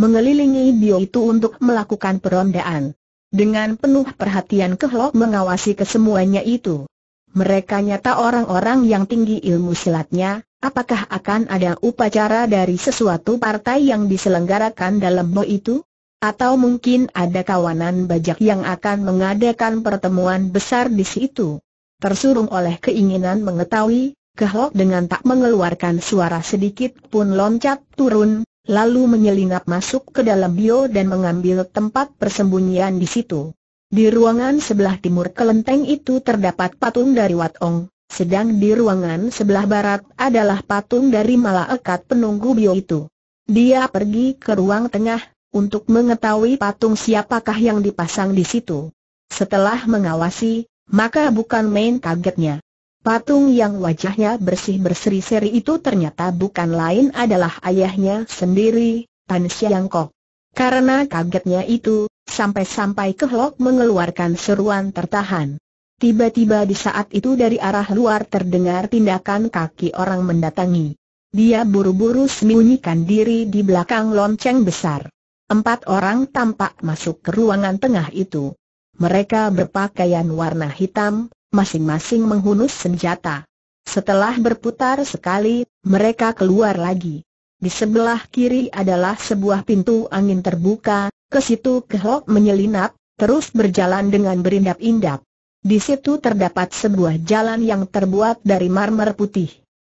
mengelilingi bio itu untuk melakukan perondaan. Dengan penuh perhatian Kehlok mengawasi kesemuanya itu. Mereka nyata orang-orang yang tinggi ilmu silatnya, apakah akan ada upacara dari sesuatu partai yang diselenggarakan dalam bo itu? Atau mungkin ada kawanan bajak yang akan mengadakan pertemuan besar di situ? Tersurung oleh keinginan mengetahui, Kehlok dengan tak mengeluarkan suara sedikit pun loncat turun, lalu menyelinap masuk ke dalam bio dan mengambil tempat persembunyian di situ. Di ruangan sebelah timur kelenteng itu terdapat patung dari Watong, sedang di ruangan sebelah barat adalah patung dari malaikat penunggu bio itu. Dia pergi ke ruang tengah, untuk mengetahui patung siapakah yang dipasang di situ. Setelah mengawasi, maka bukan main kagetnya. Patung yang wajahnya bersih berseri-seri itu ternyata bukan lain adalah ayahnya sendiri, Tan Siang Kok. Karena kagetnya itu, sampai-sampai Kehlok mengeluarkan seruan tertahan. Tiba-tiba di saat itu dari arah luar terdengar tindakan kaki orang mendatangi. Dia buru-buru sembunyikan diri di belakang lonceng besar. Empat orang tampak masuk ke ruangan tengah itu. Mereka berpakaian warna hitam, masing-masing menghunus senjata. Setelah berputar sekali, mereka keluar lagi. Di sebelah kiri adalah sebuah pintu angin terbuka, ke situ Kehok menyelinap, terus berjalan dengan berindap-indap. Di situ terdapat sebuah jalan yang terbuat dari marmer putih.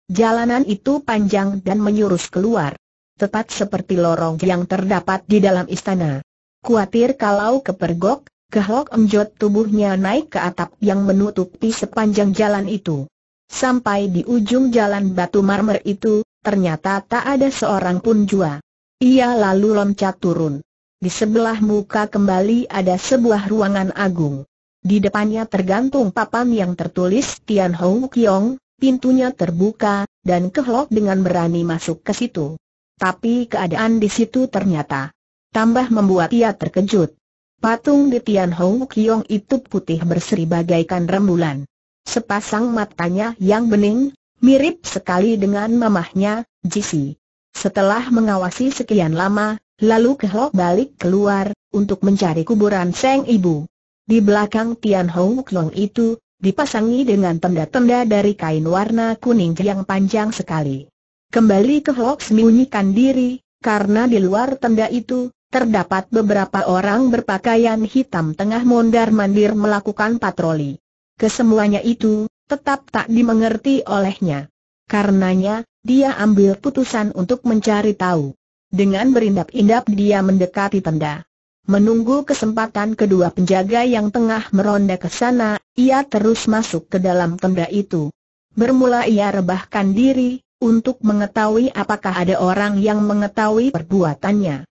Jalanan itu panjang dan menyurus keluar. Tepat seperti lorong yang terdapat di dalam istana. Kuatir kalau kepergok, Kehlok emjot tubuhnya naik ke atap yang menutupi sepanjang jalan itu. Sampai di ujung jalan batu marmer itu, ternyata tak ada seorang pun jua. Ia lalu loncat turun. Di sebelah muka kembali ada sebuah ruangan agung. Di depannya tergantung papan yang tertulis Tian Hou Kiong, pintunya terbuka, dan Kehlok dengan berani masuk ke situ. Tapi keadaan di situ ternyata tambah membuat ia terkejut. Patung di Tian Hong Kiong itu putih berseri bagaikan rembulan. Sepasang matanya yang bening, mirip sekali dengan mamahnya, Jisi. Setelah mengawasi sekian lama, lalu kehlok balik keluar, untuk mencari kuburan Seng Ibu. Di belakang Tian Hong Kiong itu, dipasangi dengan tenda-tenda dari kain warna kuning yang panjang sekali. Kembali kehlok sembunyikan diri, karena di luar tenda itu, terdapat beberapa orang berpakaian hitam tengah mondar-mandir melakukan patroli. Kesemuanya itu, tetap tak dimengerti olehnya. Karenanya, dia ambil putusan untuk mencari tahu. Dengan berindap-indap dia mendekati tenda. Menunggu kesempatan kedua penjaga yang tengah meronda ke sana, ia terus masuk ke dalam tenda itu. Bermula ia rebahkan diri, untuk mengetahui apakah ada orang yang mengetahui perbuatannya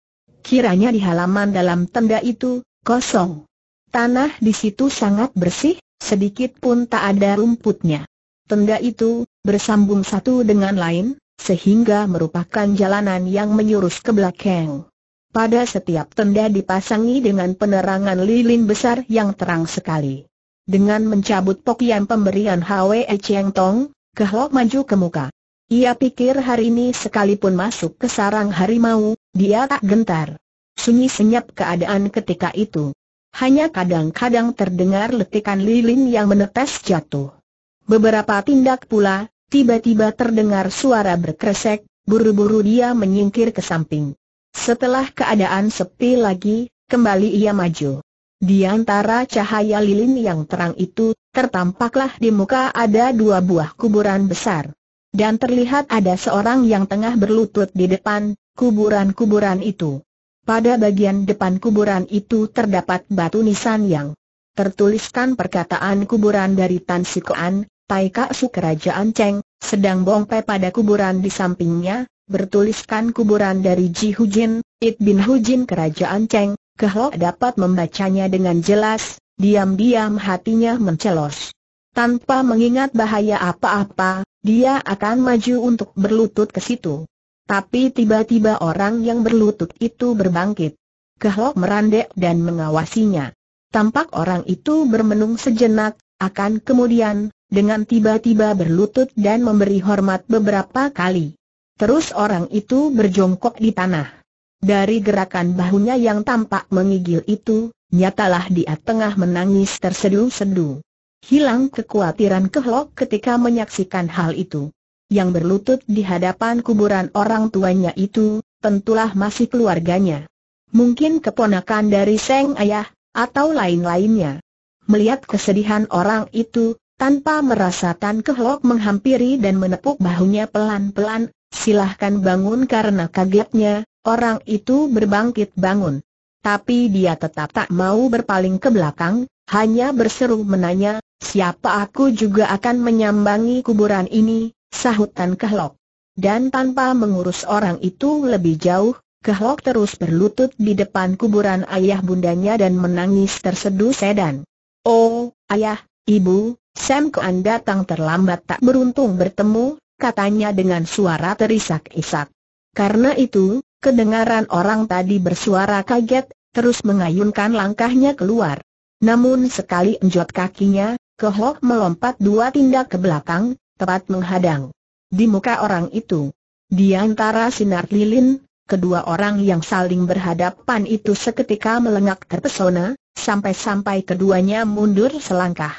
kiranya di halaman dalam tenda itu, kosong. Tanah di situ sangat bersih, sedikit pun tak ada rumputnya. Tenda itu, bersambung satu dengan lain, sehingga merupakan jalanan yang menyurus ke belakang. Pada setiap tenda dipasangi dengan penerangan lilin besar yang terang sekali. Dengan mencabut pokian pemberian Hwe Cheng Tong, Kehlok maju ke muka. Ia pikir hari ini sekalipun masuk ke sarang harimau, dia tak gentar. Sunyi senyap keadaan ketika itu. Hanya kadang-kadang terdengar letikan lilin yang menetes jatuh. Beberapa tindak pula, tiba-tiba terdengar suara berkresek, buru-buru dia menyingkir ke samping. Setelah keadaan sepi lagi, kembali ia maju. Di antara cahaya lilin yang terang itu, tertampaklah di muka ada dua buah kuburan besar. Dan terlihat ada seorang yang tengah berlutut di depan, kuburan-kuburan itu. Pada bagian depan kuburan itu terdapat batu nisan yang tertuliskan perkataan kuburan dari Tan Sikoan, Tai Kaksu Kerajaan Cheng, sedang bongpe pada kuburan di sampingnya, bertuliskan kuburan dari Ji Hujin, It Bin Hujin Kerajaan Cheng, Kehlo dapat membacanya dengan jelas, diam-diam hatinya mencelos. Tanpa mengingat bahaya apa-apa, dia akan maju untuk berlutut ke situ. Tapi tiba-tiba orang yang berlutut itu berbangkit. Kehlok merandek dan mengawasinya. Tampak orang itu bermenung sejenak, akan kemudian, dengan tiba-tiba berlutut dan memberi hormat beberapa kali. Terus orang itu berjongkok di tanah. Dari gerakan bahunya yang tampak mengigil itu, nyatalah dia tengah menangis terseduh-seduh. Hilang kekhawatiran kehlok ketika menyaksikan hal itu yang berlutut di hadapan kuburan orang tuanya itu, tentulah masih keluarganya. Mungkin keponakan dari Seng Ayah, atau lain-lainnya. Melihat kesedihan orang itu, tanpa merasa Tan Kehlok menghampiri dan menepuk bahunya pelan-pelan, silahkan bangun karena kagetnya, orang itu berbangkit bangun. Tapi dia tetap tak mau berpaling ke belakang, hanya berseru menanya, siapa aku juga akan menyambangi kuburan ini, Sahutan Kehlok. Dan tanpa mengurus orang itu lebih jauh, Kehlok terus berlutut di depan kuburan ayah bundanya dan menangis terseduh sedan. Oh, ayah, ibu, Sam Kuan datang terlambat tak beruntung bertemu, katanya dengan suara terisak-isak. Karena itu, kedengaran orang tadi bersuara kaget, terus mengayunkan langkahnya keluar. Namun sekali enjot kakinya, Kehok melompat dua tindak ke belakang, tepat menghadang. Di muka orang itu, di antara sinar lilin, kedua orang yang saling berhadapan itu seketika melengak terpesona, sampai-sampai keduanya mundur selangkah.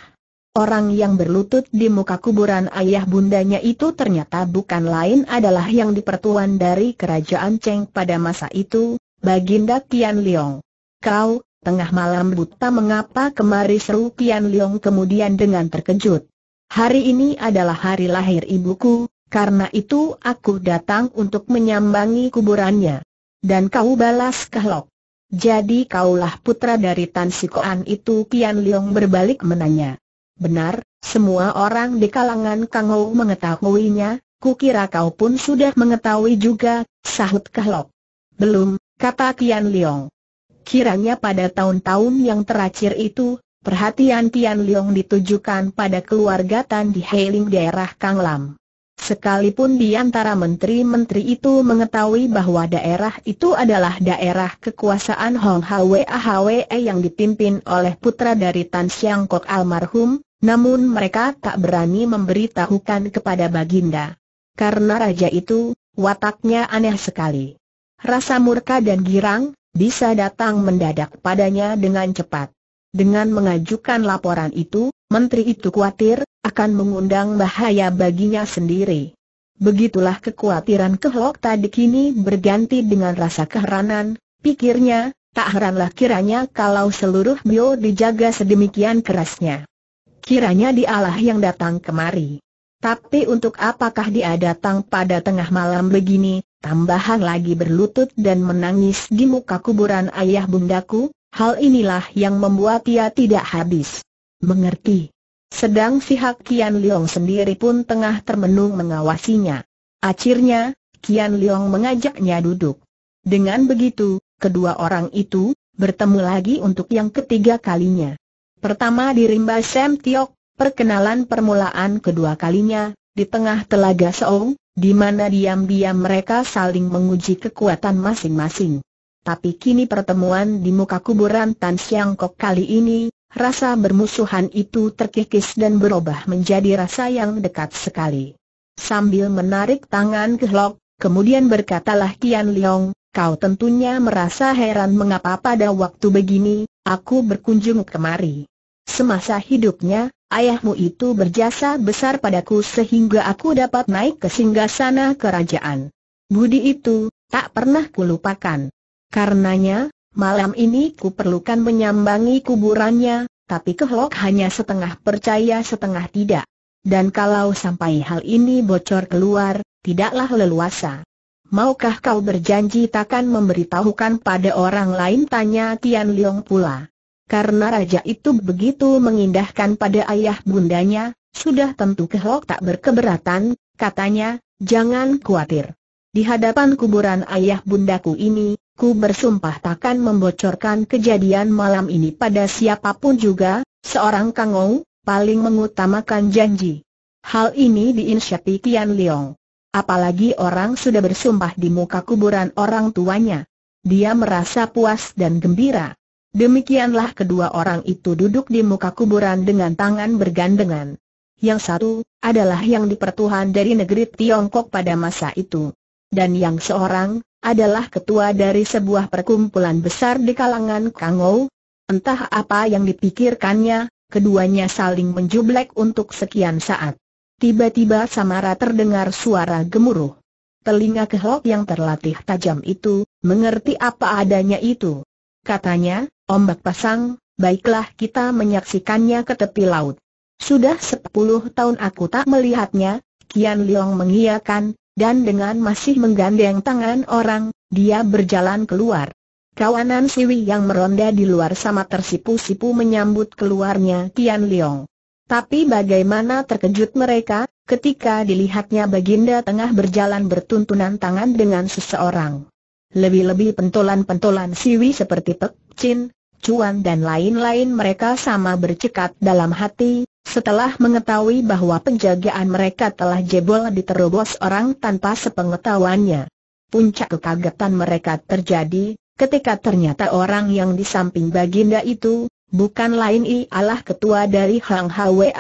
Orang yang berlutut di muka kuburan ayah bundanya itu ternyata bukan lain adalah yang dipertuan dari kerajaan Cheng pada masa itu, Baginda Tian Liong. Kau, tengah malam buta mengapa kemari seru Tian Liong kemudian dengan terkejut. Hari ini adalah hari lahir ibuku, karena itu aku datang untuk menyambangi kuburannya. Dan kau balas kehlok. Jadi kaulah putra dari Tan Sikoan itu Pian Leong berbalik menanya. Benar, semua orang di kalangan Kang Ou mengetahuinya, kukira kau pun sudah mengetahui juga, sahut kehlok. Belum, kata Kian Leong. Kiranya pada tahun-tahun yang terakhir itu, Perhatian Tian Liong ditujukan pada keluarga Tan di Heiling daerah Kang Lam. Sekalipun di antara menteri-menteri itu mengetahui bahwa daerah itu adalah daerah kekuasaan Hong Hwe Ahwe yang dipimpin oleh putra dari Tan Siang Kok almarhum, namun mereka tak berani memberitahukan kepada Baginda. Karena raja itu, wataknya aneh sekali. Rasa murka dan girang, bisa datang mendadak padanya dengan cepat. Dengan mengajukan laporan itu, menteri itu khawatir, akan mengundang bahaya baginya sendiri. Begitulah kekhawatiran kehlok tadi kini berganti dengan rasa keheranan, pikirnya, tak heranlah kiranya kalau seluruh bio dijaga sedemikian kerasnya. Kiranya dialah yang datang kemari. Tapi untuk apakah dia datang pada tengah malam begini, tambahan lagi berlutut dan menangis di muka kuburan ayah bundaku? Hal inilah yang membuat ia tidak habis. Mengerti. Sedang si Hak Kian Liong sendiri pun tengah termenung mengawasinya. Akhirnya, Kian Liong mengajaknya duduk. Dengan begitu, kedua orang itu, bertemu lagi untuk yang ketiga kalinya. Pertama di Rimba Sam Tiok, perkenalan permulaan kedua kalinya, di tengah telaga Seong, di mana diam-diam mereka saling menguji kekuatan masing-masing tapi kini pertemuan di muka kuburan Tan Siang Kok kali ini, rasa bermusuhan itu terkikis dan berubah menjadi rasa yang dekat sekali. Sambil menarik tangan ke lok, kemudian berkatalah Kian Leong, kau tentunya merasa heran mengapa pada waktu begini, aku berkunjung kemari. Semasa hidupnya, ayahmu itu berjasa besar padaku sehingga aku dapat naik ke singgasana kerajaan. Budi itu, tak pernah kulupakan. Karenanya, malam ini ku perlukan menyambangi kuburannya, tapi Kehlok hanya setengah percaya setengah tidak. Dan kalau sampai hal ini bocor keluar, tidaklah leluasa. Maukah kau berjanji takkan memberitahukan pada orang lain tanya Tian Leong pula. Karena raja itu begitu mengindahkan pada ayah bundanya, sudah tentu Kehlok tak berkeberatan, katanya, jangan khawatir. Di hadapan kuburan ayah bundaku ini, Aku bersumpah takkan membocorkan kejadian malam ini pada siapapun juga, seorang kangou, paling mengutamakan janji. Hal ini diinsyati Tian Leong. Apalagi orang sudah bersumpah di muka kuburan orang tuanya. Dia merasa puas dan gembira. Demikianlah kedua orang itu duduk di muka kuburan dengan tangan bergandengan. Yang satu, adalah yang dipertuhan dari negeri Tiongkok pada masa itu dan yang seorang, adalah ketua dari sebuah perkumpulan besar di kalangan Kangou. Entah apa yang dipikirkannya, keduanya saling menjublek untuk sekian saat. Tiba-tiba Samara terdengar suara gemuruh. Telinga Kehok yang terlatih tajam itu, mengerti apa adanya itu. Katanya, ombak pasang, baiklah kita menyaksikannya ke tepi laut. Sudah sepuluh tahun aku tak melihatnya, Kian Liong mengiakan, dan dengan masih menggandeng tangan orang, dia berjalan keluar. Kawanan Siwi yang meronda di luar sama tersipu-sipu menyambut keluarnya Tian Leong. Tapi bagaimana terkejut mereka, ketika dilihatnya Baginda tengah berjalan bertuntunan tangan dengan seseorang. Lebih-lebih pentolan-pentolan Siwi seperti Pek, Chin, Cuan dan lain-lain mereka sama bercekat dalam hati, setelah mengetahui bahwa penjagaan mereka telah jebol diterobos orang tanpa sepengetahuannya. Puncak kekagetan mereka terjadi, ketika ternyata orang yang di samping Baginda itu, bukan lain ialah ketua dari Hang Ahwe.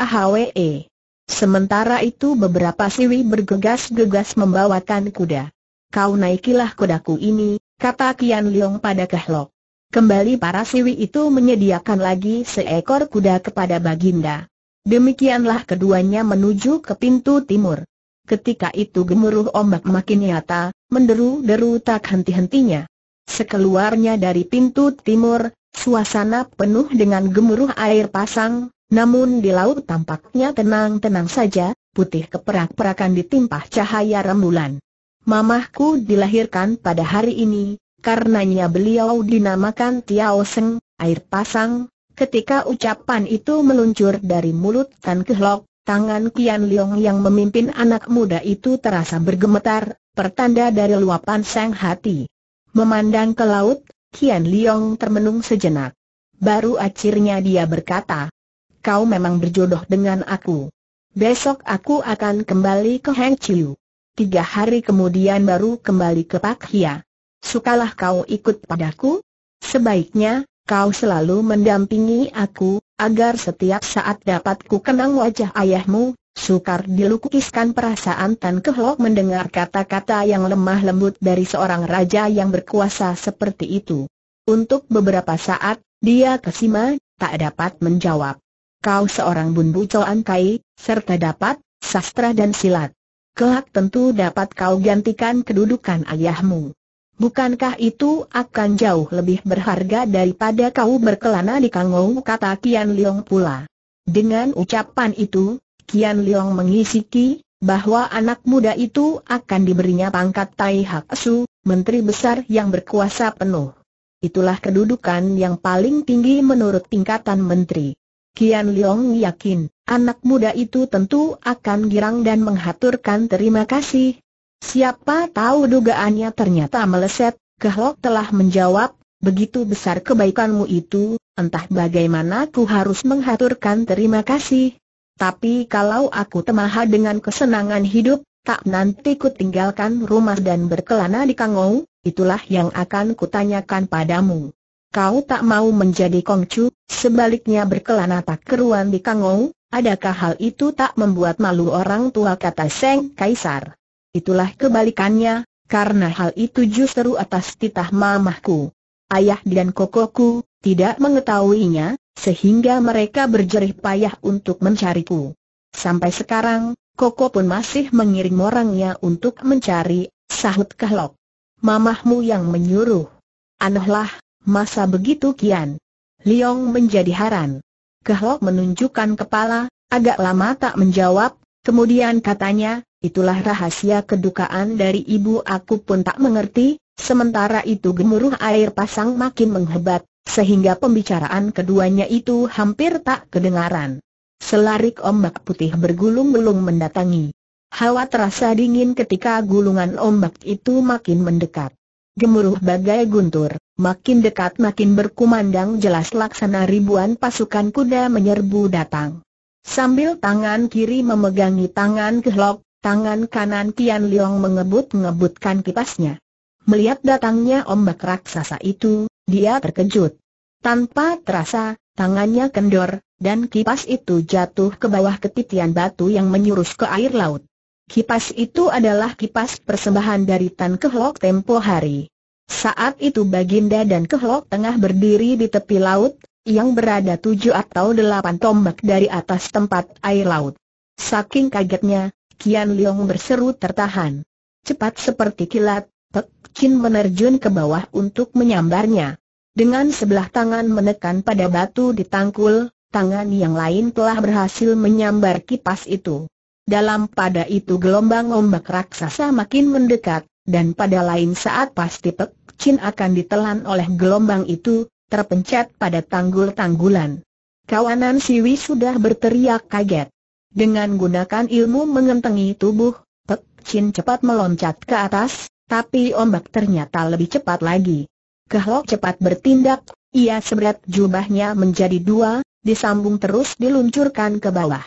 Sementara itu beberapa siwi bergegas-gegas membawakan kuda. Kau naikilah kudaku ini, kata Kian Leong pada Kehlok. Kembali para siwi itu menyediakan lagi seekor kuda kepada Baginda. Demikianlah keduanya menuju ke pintu timur. Ketika itu gemuruh ombak makin nyata, menderu-deru tak henti-hentinya. Sekeluarnya dari pintu timur, suasana penuh dengan gemuruh air pasang, namun di laut tampaknya tenang-tenang saja, putih keperak-perakan ditimpa cahaya rembulan. Mamahku dilahirkan pada hari ini, karenanya beliau dinamakan Tiao Seng, air pasang, Ketika ucapan itu meluncur dari mulut Tan Kehlok, tangan Kian Leong yang memimpin anak muda itu terasa bergemetar, pertanda dari luapan sang hati. Memandang ke laut, Kian Leong termenung sejenak. Baru akhirnya dia berkata, Kau memang berjodoh dengan aku. Besok aku akan kembali ke Heng Chiu. Tiga hari kemudian baru kembali ke Pak Hia. Sukalah kau ikut padaku? Sebaiknya, kau selalu mendampingi aku, agar setiap saat dapat ku kenang wajah ayahmu, sukar dilukiskan perasaan Tan Kehlok mendengar kata-kata yang lemah lembut dari seorang raja yang berkuasa seperti itu. Untuk beberapa saat, dia kesima, tak dapat menjawab. Kau seorang bumbu coan kai, serta dapat, sastra dan silat. Kelak tentu dapat kau gantikan kedudukan ayahmu. Bukankah itu akan jauh lebih berharga daripada kau berkelana di Kangou kata Kian Liong pula. Dengan ucapan itu, Kian Liong mengisiki bahwa anak muda itu akan diberinya pangkat Tai Hak Su, menteri besar yang berkuasa penuh. Itulah kedudukan yang paling tinggi menurut tingkatan menteri. Kian Liong yakin, anak muda itu tentu akan girang dan menghaturkan terima kasih, Siapa tahu dugaannya ternyata meleset, Kehlok telah menjawab, begitu besar kebaikanmu itu, entah bagaimana ku harus menghaturkan terima kasih. Tapi kalau aku temaha dengan kesenangan hidup, tak nanti ku tinggalkan rumah dan berkelana di Kangou, itulah yang akan kutanyakan padamu. Kau tak mau menjadi kongcu, sebaliknya berkelana tak keruan di Kangou, adakah hal itu tak membuat malu orang tua kata Seng Kaisar? itulah kebalikannya, karena hal itu justru atas titah mamahku. Ayah dan kokoku, tidak mengetahuinya, sehingga mereka berjerih payah untuk mencariku. Sampai sekarang, Koko pun masih mengirim orangnya untuk mencari, sahut kehlok. Mamahmu yang menyuruh. Anehlah, masa begitu kian. Liong menjadi haran. kehlok menunjukkan kepala, agak lama tak menjawab, kemudian katanya, Itulah rahasia kedukaan dari ibu aku pun tak mengerti, sementara itu gemuruh air pasang makin menghebat, sehingga pembicaraan keduanya itu hampir tak kedengaran. Selarik ombak putih bergulung-gulung mendatangi. Hawa terasa dingin ketika gulungan ombak itu makin mendekat. Gemuruh bagai guntur, makin dekat makin berkumandang jelas laksana ribuan pasukan kuda menyerbu datang. Sambil tangan kiri memegangi tangan kehlok, Tangan kanan Tian Liang mengebut-ngebutkan kipasnya. Melihat datangnya ombak raksasa itu, dia terkejut. Tanpa terasa, tangannya kendor, dan kipas itu jatuh ke bawah ketitian batu yang menyurus ke air laut. Kipas itu adalah kipas persembahan dari Tan Kehlok tempo hari. Saat itu Baginda dan Kehlok tengah berdiri di tepi laut, yang berada tujuh atau delapan tombak dari atas tempat air laut. Saking kagetnya, Kian Leong berseru tertahan. Cepat seperti kilat, Pek Chin menerjun ke bawah untuk menyambarnya. Dengan sebelah tangan menekan pada batu di tangkul, tangan yang lain telah berhasil menyambar kipas itu. Dalam pada itu gelombang ombak raksasa makin mendekat, dan pada lain saat pasti Pek Chin akan ditelan oleh gelombang itu, terpencet pada tanggul-tanggulan. Kawanan Siwi sudah berteriak kaget. Dengan gunakan ilmu mengentengi tubuh, Pek Chin cepat meloncat ke atas, tapi ombak ternyata lebih cepat lagi. Kehlok cepat bertindak, ia seberat jubahnya menjadi dua, disambung terus diluncurkan ke bawah.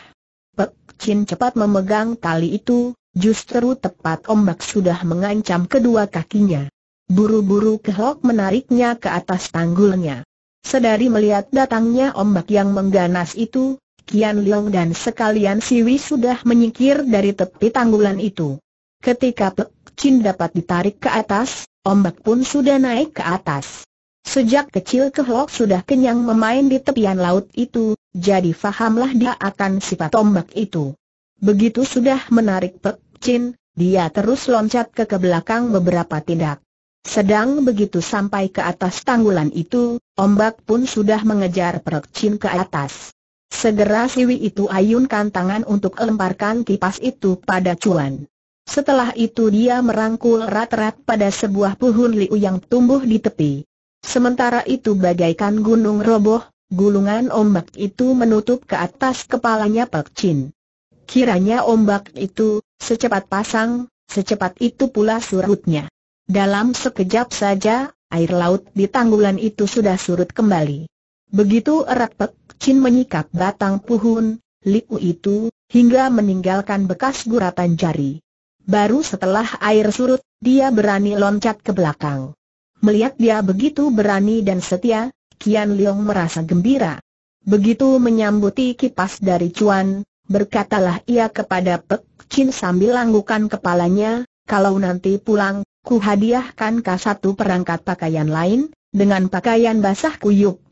Pek Chin cepat memegang tali itu, justru tepat ombak sudah mengancam kedua kakinya. Buru-buru Kehlok menariknya ke atas tanggulnya. Sedari melihat datangnya ombak yang mengganas itu, Kian Leong dan sekalian Siwi sudah menyingkir dari tepi tanggulan itu. Ketika Pek Chin dapat ditarik ke atas, ombak pun sudah naik ke atas. Sejak kecil Kehlok sudah kenyang memain di tepian laut itu, jadi fahamlah dia akan sifat ombak itu. Begitu sudah menarik Pek Chin, dia terus loncat ke kebelakang beberapa tindak. Sedang begitu sampai ke atas tanggulan itu, ombak pun sudah mengejar Pek Chin ke atas. Segera Siwi itu ayunkan tangan untuk lemparkan kipas itu pada cuan. Setelah itu dia merangkul rat-rat pada sebuah pohon liu yang tumbuh di tepi. Sementara itu bagaikan gunung roboh, gulungan ombak itu menutup ke atas kepalanya Pek Chin. Kiranya ombak itu, secepat pasang, secepat itu pula surutnya. Dalam sekejap saja, air laut di tanggulan itu sudah surut kembali. Begitu erat Pek Chin menyikat batang puhun, liku itu, hingga meninggalkan bekas guratan jari. Baru setelah air surut, dia berani loncat ke belakang. Melihat dia begitu berani dan setia, Kian Leong merasa gembira. Begitu menyambuti kipas dari Cuan, berkatalah ia kepada Pek Chin sambil langgukan kepalanya, kalau nanti pulang, ku hadiahkan kau satu perangkat pakaian lain, dengan pakaian basah kuyuk.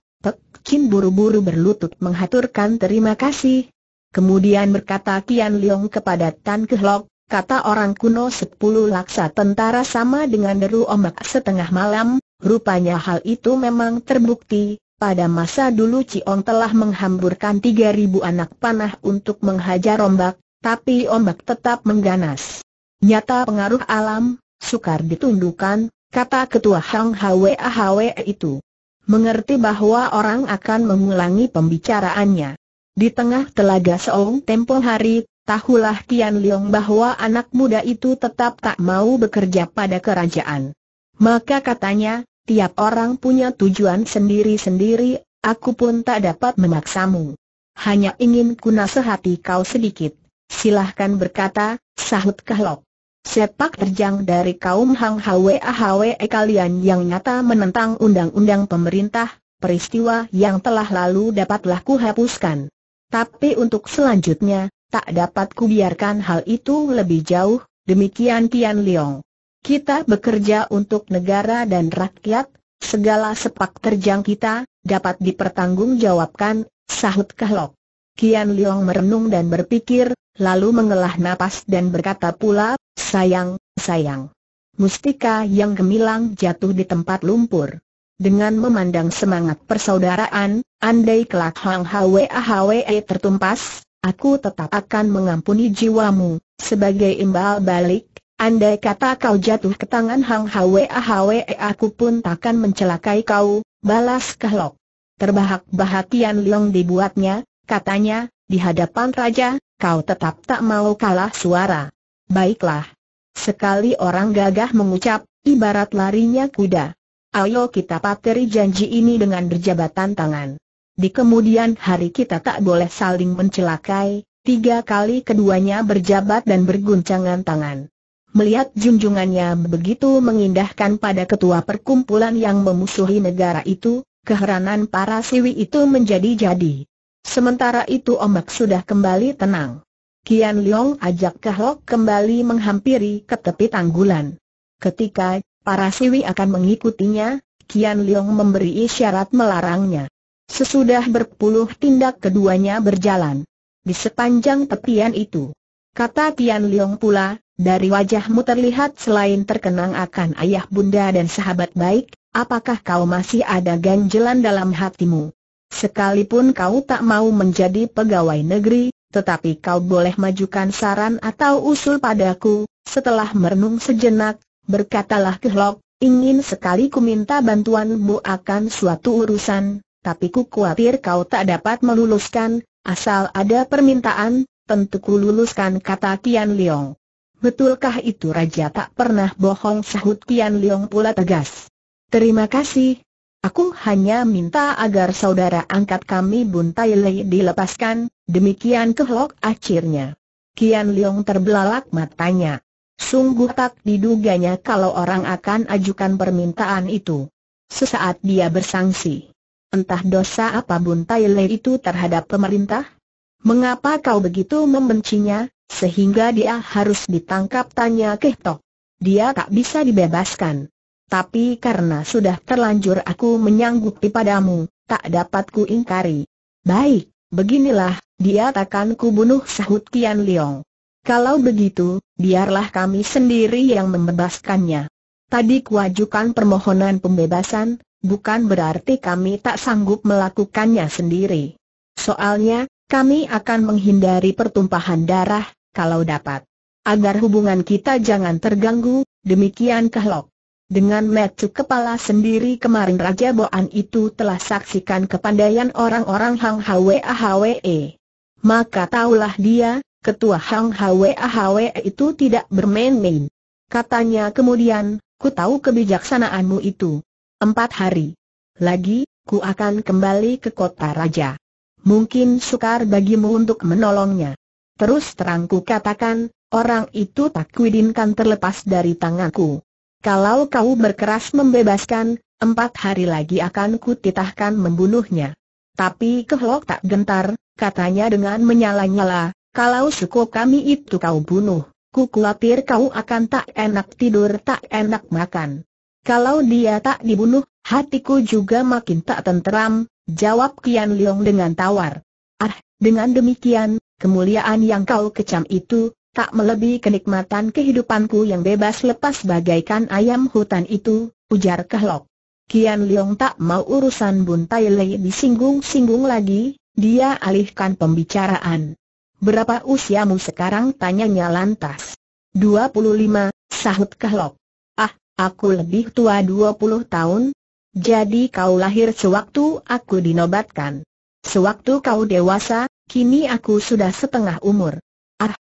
Kin buru-buru berlutut menghaturkan terima kasih. Kemudian berkata Kian Leong kepada Tan Kehlok, kata orang kuno sepuluh laksa tentara sama dengan deru ombak setengah malam, rupanya hal itu memang terbukti, pada masa dulu Ciong telah menghamburkan tiga ribu anak panah untuk menghajar ombak, tapi ombak tetap mengganas. Nyata pengaruh alam, sukar ditundukkan, kata ketua Hang Hwe Hwa itu mengerti bahwa orang akan mengulangi pembicaraannya. Di tengah telaga seong tempo hari, tahulah Tian Liang bahwa anak muda itu tetap tak mau bekerja pada kerajaan. Maka katanya, tiap orang punya tujuan sendiri-sendiri, aku pun tak dapat memaksamu. Hanya ingin ku nasihati kau sedikit. Silahkan berkata, sahut Kahlok. Sepak terjang dari kaum Hang Hwe Ahwe kalian yang nyata menentang undang-undang pemerintah, peristiwa yang telah lalu dapatlah kuhapuskan. Tapi untuk selanjutnya, tak dapat kubiarkan hal itu lebih jauh, demikian Tian Liong. Kita bekerja untuk negara dan rakyat, segala sepak terjang kita, dapat dipertanggungjawabkan, sahut Kahlok. Kian Liong merenung dan berpikir, lalu mengelah napas dan berkata pula, Sayang, sayang. Mustika yang gemilang jatuh di tempat lumpur. Dengan memandang semangat persaudaraan, andai kelak Hang Hwe Hwe tertumpas, aku tetap akan mengampuni jiwamu. Sebagai imbal balik, andai kata kau jatuh ke tangan Hang Hwe Hwe aku pun takkan mencelakai kau, balas Kehlok. terbahak bahatian Long dibuatnya, katanya, di hadapan raja, kau tetap tak mau kalah suara. Baiklah. Sekali orang gagah mengucap, ibarat larinya kuda. Ayo kita pateri janji ini dengan berjabatan tangan. Di kemudian hari kita tak boleh saling mencelakai, tiga kali keduanya berjabat dan berguncangan tangan. Melihat junjungannya begitu mengindahkan pada ketua perkumpulan yang memusuhi negara itu, keheranan para siwi itu menjadi jadi. Sementara itu ombak sudah kembali tenang. Kian Leong ajak Kahlok kembali menghampiri ke tepi tanggulan. Ketika para siwi akan mengikutinya, Kian Leong memberi isyarat melarangnya. Sesudah berpuluh tindak keduanya berjalan di sepanjang tepian itu. Kata Kian Leong pula, dari wajahmu terlihat selain terkenang akan ayah bunda dan sahabat baik, apakah kau masih ada ganjelan dalam hatimu? Sekalipun kau tak mau menjadi pegawai negeri, tetapi kau boleh majukan saran atau usul padaku. Setelah merenung sejenak, berkatalah Kehlok, ingin sekali ku minta bantuanmu akan suatu urusan, tapi ku khawatir kau tak dapat meluluskan, asal ada permintaan, tentu ku luluskan kata Tian Liang. Betulkah itu Raja tak pernah bohong sahut Tian Liang pula tegas. Terima kasih, Aku hanya minta agar saudara angkat kami Bun Tai Lei dilepaskan, demikian kehlok akhirnya. Kian Leong terbelalak matanya. Sungguh tak diduganya kalau orang akan ajukan permintaan itu. Sesaat dia bersangsi. Entah dosa apa Bun Tai Lei itu terhadap pemerintah? Mengapa kau begitu membencinya, sehingga dia harus ditangkap tanya Kehtok? Dia tak bisa dibebaskan tapi karena sudah terlanjur aku menyanggupi padamu, tak dapat ku ingkari. Baik, beginilah, dia takkan ku bunuh sahut Kian Liong. Kalau begitu, biarlah kami sendiri yang membebaskannya. Tadi kuajukan permohonan pembebasan, bukan berarti kami tak sanggup melakukannya sendiri. Soalnya, kami akan menghindari pertumpahan darah, kalau dapat. Agar hubungan kita jangan terganggu, demikian kehlok. Dengan metu kepala sendiri kemarin Raja Boan itu telah saksikan kepandaian orang-orang Hang Hwe Ahwe. Maka taulah dia, ketua Hang Hwe Ahwe itu tidak bermain-main. Katanya kemudian, ku tahu kebijaksanaanmu itu. Empat hari. Lagi, ku akan kembali ke kota Raja. Mungkin sukar bagimu untuk menolongnya. Terus terang ku katakan, orang itu tak kuidinkan terlepas dari tanganku. Kalau kau berkeras membebaskan, empat hari lagi akan kutitahkan membunuhnya. Tapi Kehlok tak gentar, katanya dengan menyala-nyala, kalau suku kami itu kau bunuh, ku khawatir kau akan tak enak tidur tak enak makan. Kalau dia tak dibunuh, hatiku juga makin tak tenteram, jawab Kian Leong dengan tawar. Ah, dengan demikian, kemuliaan yang kau kecam itu, tak melebihi kenikmatan kehidupanku yang bebas lepas bagaikan ayam hutan itu, ujar Kehlok. Kian Leong tak mau urusan Bun Tai Lei disinggung-singgung lagi, dia alihkan pembicaraan. Berapa usiamu sekarang? tanyanya lantas. 25, sahut Kehlok. Ah, aku lebih tua 20 tahun. Jadi kau lahir sewaktu aku dinobatkan. Sewaktu kau dewasa, kini aku sudah setengah umur.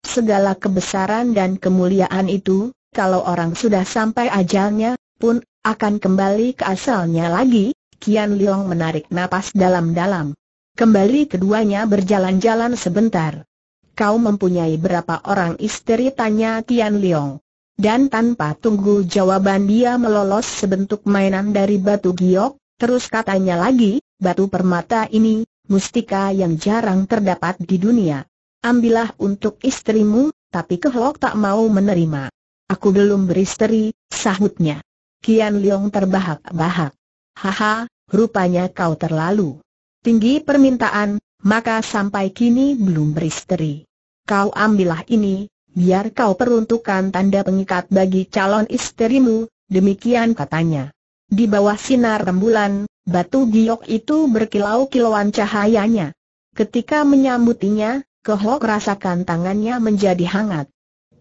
Segala kebesaran dan kemuliaan itu, kalau orang sudah sampai ajalnya, pun akan kembali ke asalnya lagi, Kian Liong menarik napas dalam-dalam. Kembali keduanya berjalan-jalan sebentar. Kau mempunyai berapa orang istri tanya Kian Liong. Dan tanpa tunggu jawaban dia melolos sebentuk mainan dari batu giok, terus katanya lagi, batu permata ini, mustika yang jarang terdapat di dunia ambillah untuk istrimu, tapi Kehlok tak mau menerima. Aku belum beristri, sahutnya. Kian Liong terbahak-bahak. Haha, rupanya kau terlalu tinggi permintaan, maka sampai kini belum beristri. Kau ambillah ini, biar kau peruntukan tanda pengikat bagi calon istrimu, demikian katanya. Di bawah sinar rembulan, batu giok itu berkilau-kilauan cahayanya. Ketika menyambutinya, Kohok rasakan tangannya menjadi hangat.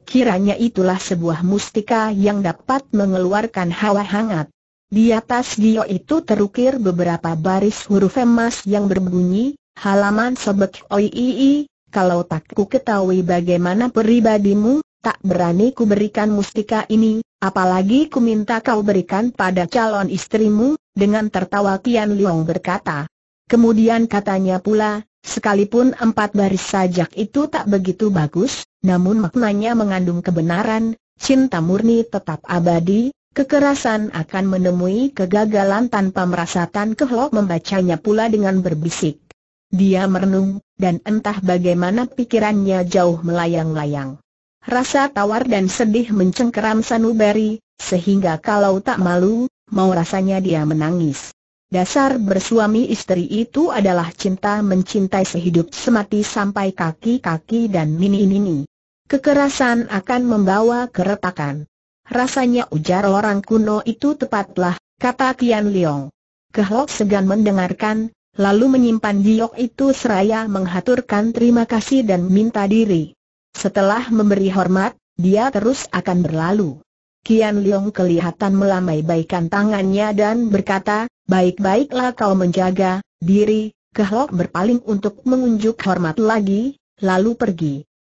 Kiranya itulah sebuah mustika yang dapat mengeluarkan hawa hangat. Di atas gio itu terukir beberapa baris huruf emas yang berbunyi, halaman sobek oii, kalau tak ku ketahui bagaimana peribadimu, tak berani ku berikan mustika ini, apalagi ku minta kau berikan pada calon istrimu, dengan tertawa Tian Liong berkata. Kemudian katanya pula, Sekalipun empat baris sajak itu tak begitu bagus, namun maknanya mengandung kebenaran, cinta murni tetap abadi, kekerasan akan menemui kegagalan tanpa merasakan kehlok membacanya pula dengan berbisik. Dia merenung, dan entah bagaimana pikirannya jauh melayang-layang. Rasa tawar dan sedih mencengkeram Sanubari, sehingga kalau tak malu, mau rasanya dia menangis. Dasar bersuami istri itu adalah cinta mencintai sehidup semati sampai kaki-kaki dan mini-ini. Kekerasan akan membawa keretakan. Rasanya ujar orang kuno itu tepatlah, kata Tian Liong. Kehlok segan mendengarkan, lalu menyimpan giok itu seraya menghaturkan terima kasih dan minta diri. Setelah memberi hormat, dia terus akan berlalu. Kian Liong kelihatan melambai-baikan tangannya dan berkata, Baik-baiklah kau menjaga diri, Kehlok berpaling untuk mengunjuk hormat lagi, lalu pergi.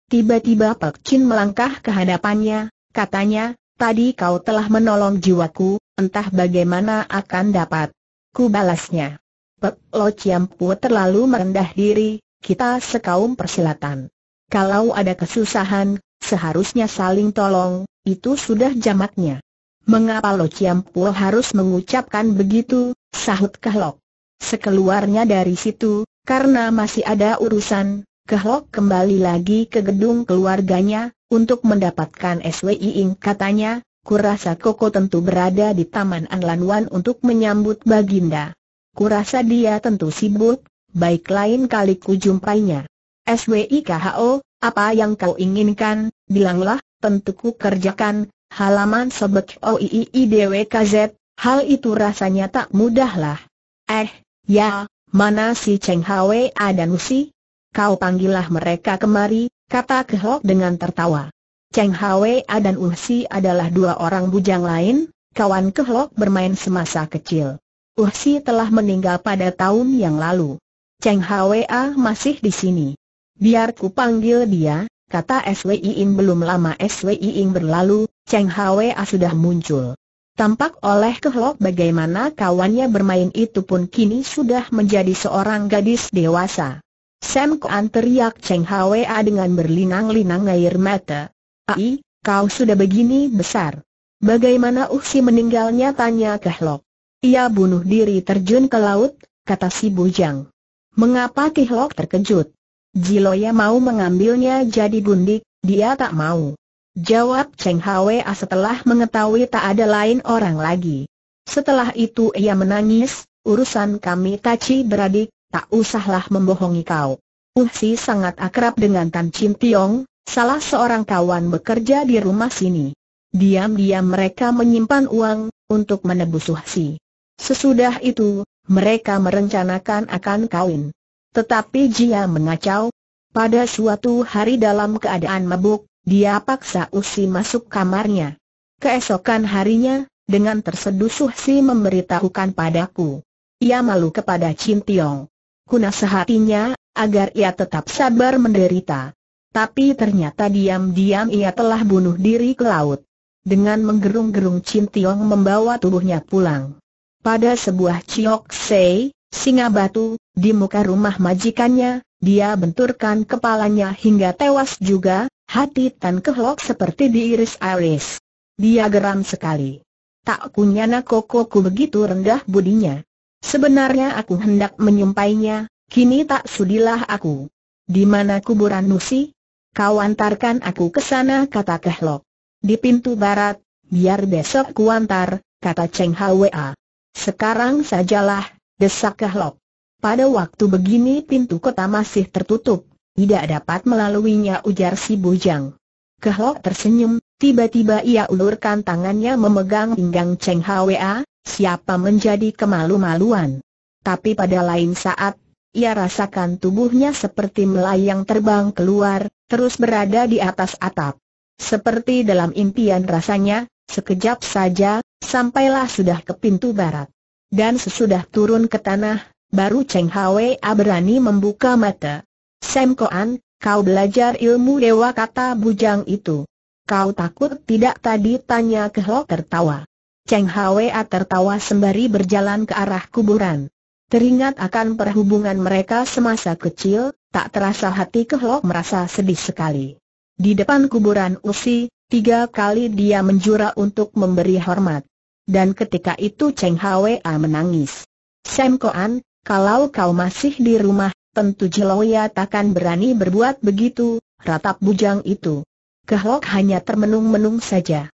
Tiba-tiba Pek Chin melangkah ke hadapannya, katanya, tadi kau telah menolong jiwaku, entah bagaimana akan dapat. Ku balasnya. Pek Lo Chiampu terlalu merendah diri, kita sekaum persilatan. Kalau ada kesusahan, seharusnya saling tolong, itu sudah jamaknya. Mengapa Lo Chiam Puo harus mengucapkan begitu, sahut Kehlok. Sekeluarnya dari situ, karena masih ada urusan, Kehlok kembali lagi ke gedung keluarganya, untuk mendapatkan SWI Ing katanya, kurasa Koko tentu berada di Taman Anlanwan untuk menyambut Baginda. Kurasa dia tentu sibuk, baik lain kali ku jumpainya. SWI KHO, apa yang kau inginkan, bilanglah, tentu ku kerjakan, halaman Sobek oh, Oiiidwkz. hal itu rasanya tak mudahlah. Eh, ya, mana si Cheng Hwa dan Usi? Kau panggillah mereka kemari, kata Kehok dengan tertawa. Cheng Hwa dan Usi adalah dua orang bujang lain, kawan Kehok bermain semasa kecil. Uhsi telah meninggal pada tahun yang lalu. Cheng Hwa masih di sini. Biar ku panggil dia, Kata Swi SWIing belum lama Swi SWIing berlalu, Cheng Hwa sudah muncul. Tampak oleh Kehlok bagaimana kawannya bermain itu pun kini sudah menjadi seorang gadis dewasa. Sam Kuan teriak Cheng Hwa dengan berlinang-linang air mata. Ai, kau sudah begini besar. Bagaimana Uksi meninggalnya tanya Kehlok. Ia bunuh diri terjun ke laut, kata si Bujang. Mengapa Kehlok terkejut? Jiloya mau mengambilnya jadi gundik, dia tak mau. Jawab Cheng Hwa setelah mengetahui tak ada lain orang lagi. Setelah itu ia menangis, urusan kami Taci beradik, tak usahlah membohongi kau. Uxi sangat akrab dengan Tan Chin Tiong, salah seorang kawan bekerja di rumah sini. Diam-diam mereka menyimpan uang, untuk menebus Uxi. Sesudah itu, mereka merencanakan akan kawin. Tetapi jia mengacau. Pada suatu hari dalam keadaan mabuk, dia paksa Usi masuk kamarnya. Keesokan harinya, dengan tersedusuh Si memberitahukan padaku. Ia malu kepada Chin Tiong. sehatinya sehatinya, agar ia tetap sabar menderita. Tapi ternyata diam-diam ia telah bunuh diri ke laut. Dengan menggerung-gerung Chin Tiong membawa tubuhnya pulang. Pada sebuah ciok sei, singa batu, di muka rumah majikannya, dia benturkan kepalanya hingga tewas juga, hati Tan Kehlok seperti diiris-iris. Dia geram sekali. Tak kunyana kokoku begitu rendah budinya. Sebenarnya aku hendak menyumpainya, kini tak sudilah aku. Di mana kuburan Nusi? Kau antarkan aku ke sana kata Kehlok. Di pintu barat, biar besok kuantar, kata Cheng Hwa. Sekarang sajalah, desak Kehlok. Pada waktu begini pintu kota masih tertutup, tidak dapat melaluinya ujar si Bujang. Kehlok tersenyum, tiba-tiba ia ulurkan tangannya memegang pinggang Cheng Hwa, siapa menjadi kemalu-maluan. Tapi pada lain saat, ia rasakan tubuhnya seperti melayang terbang keluar, terus berada di atas atap. Seperti dalam impian rasanya, sekejap saja, sampailah sudah ke pintu barat. Dan sesudah turun ke tanah, baru Cheng Hwa berani membuka mata. Sam Koan, kau belajar ilmu dewa kata bujang itu. Kau takut tidak tadi tanya kehlok tertawa. Cheng Hwa tertawa sembari berjalan ke arah kuburan. Teringat akan perhubungan mereka semasa kecil, tak terasa hati kehlok merasa sedih sekali. Di depan kuburan Usi, tiga kali dia menjura untuk memberi hormat. Dan ketika itu Cheng Hwa menangis. Sam Koan, kalau kau masih di rumah, tentu Jeloya takkan berani berbuat begitu, ratap bujang itu. Kehlok hanya termenung-menung saja.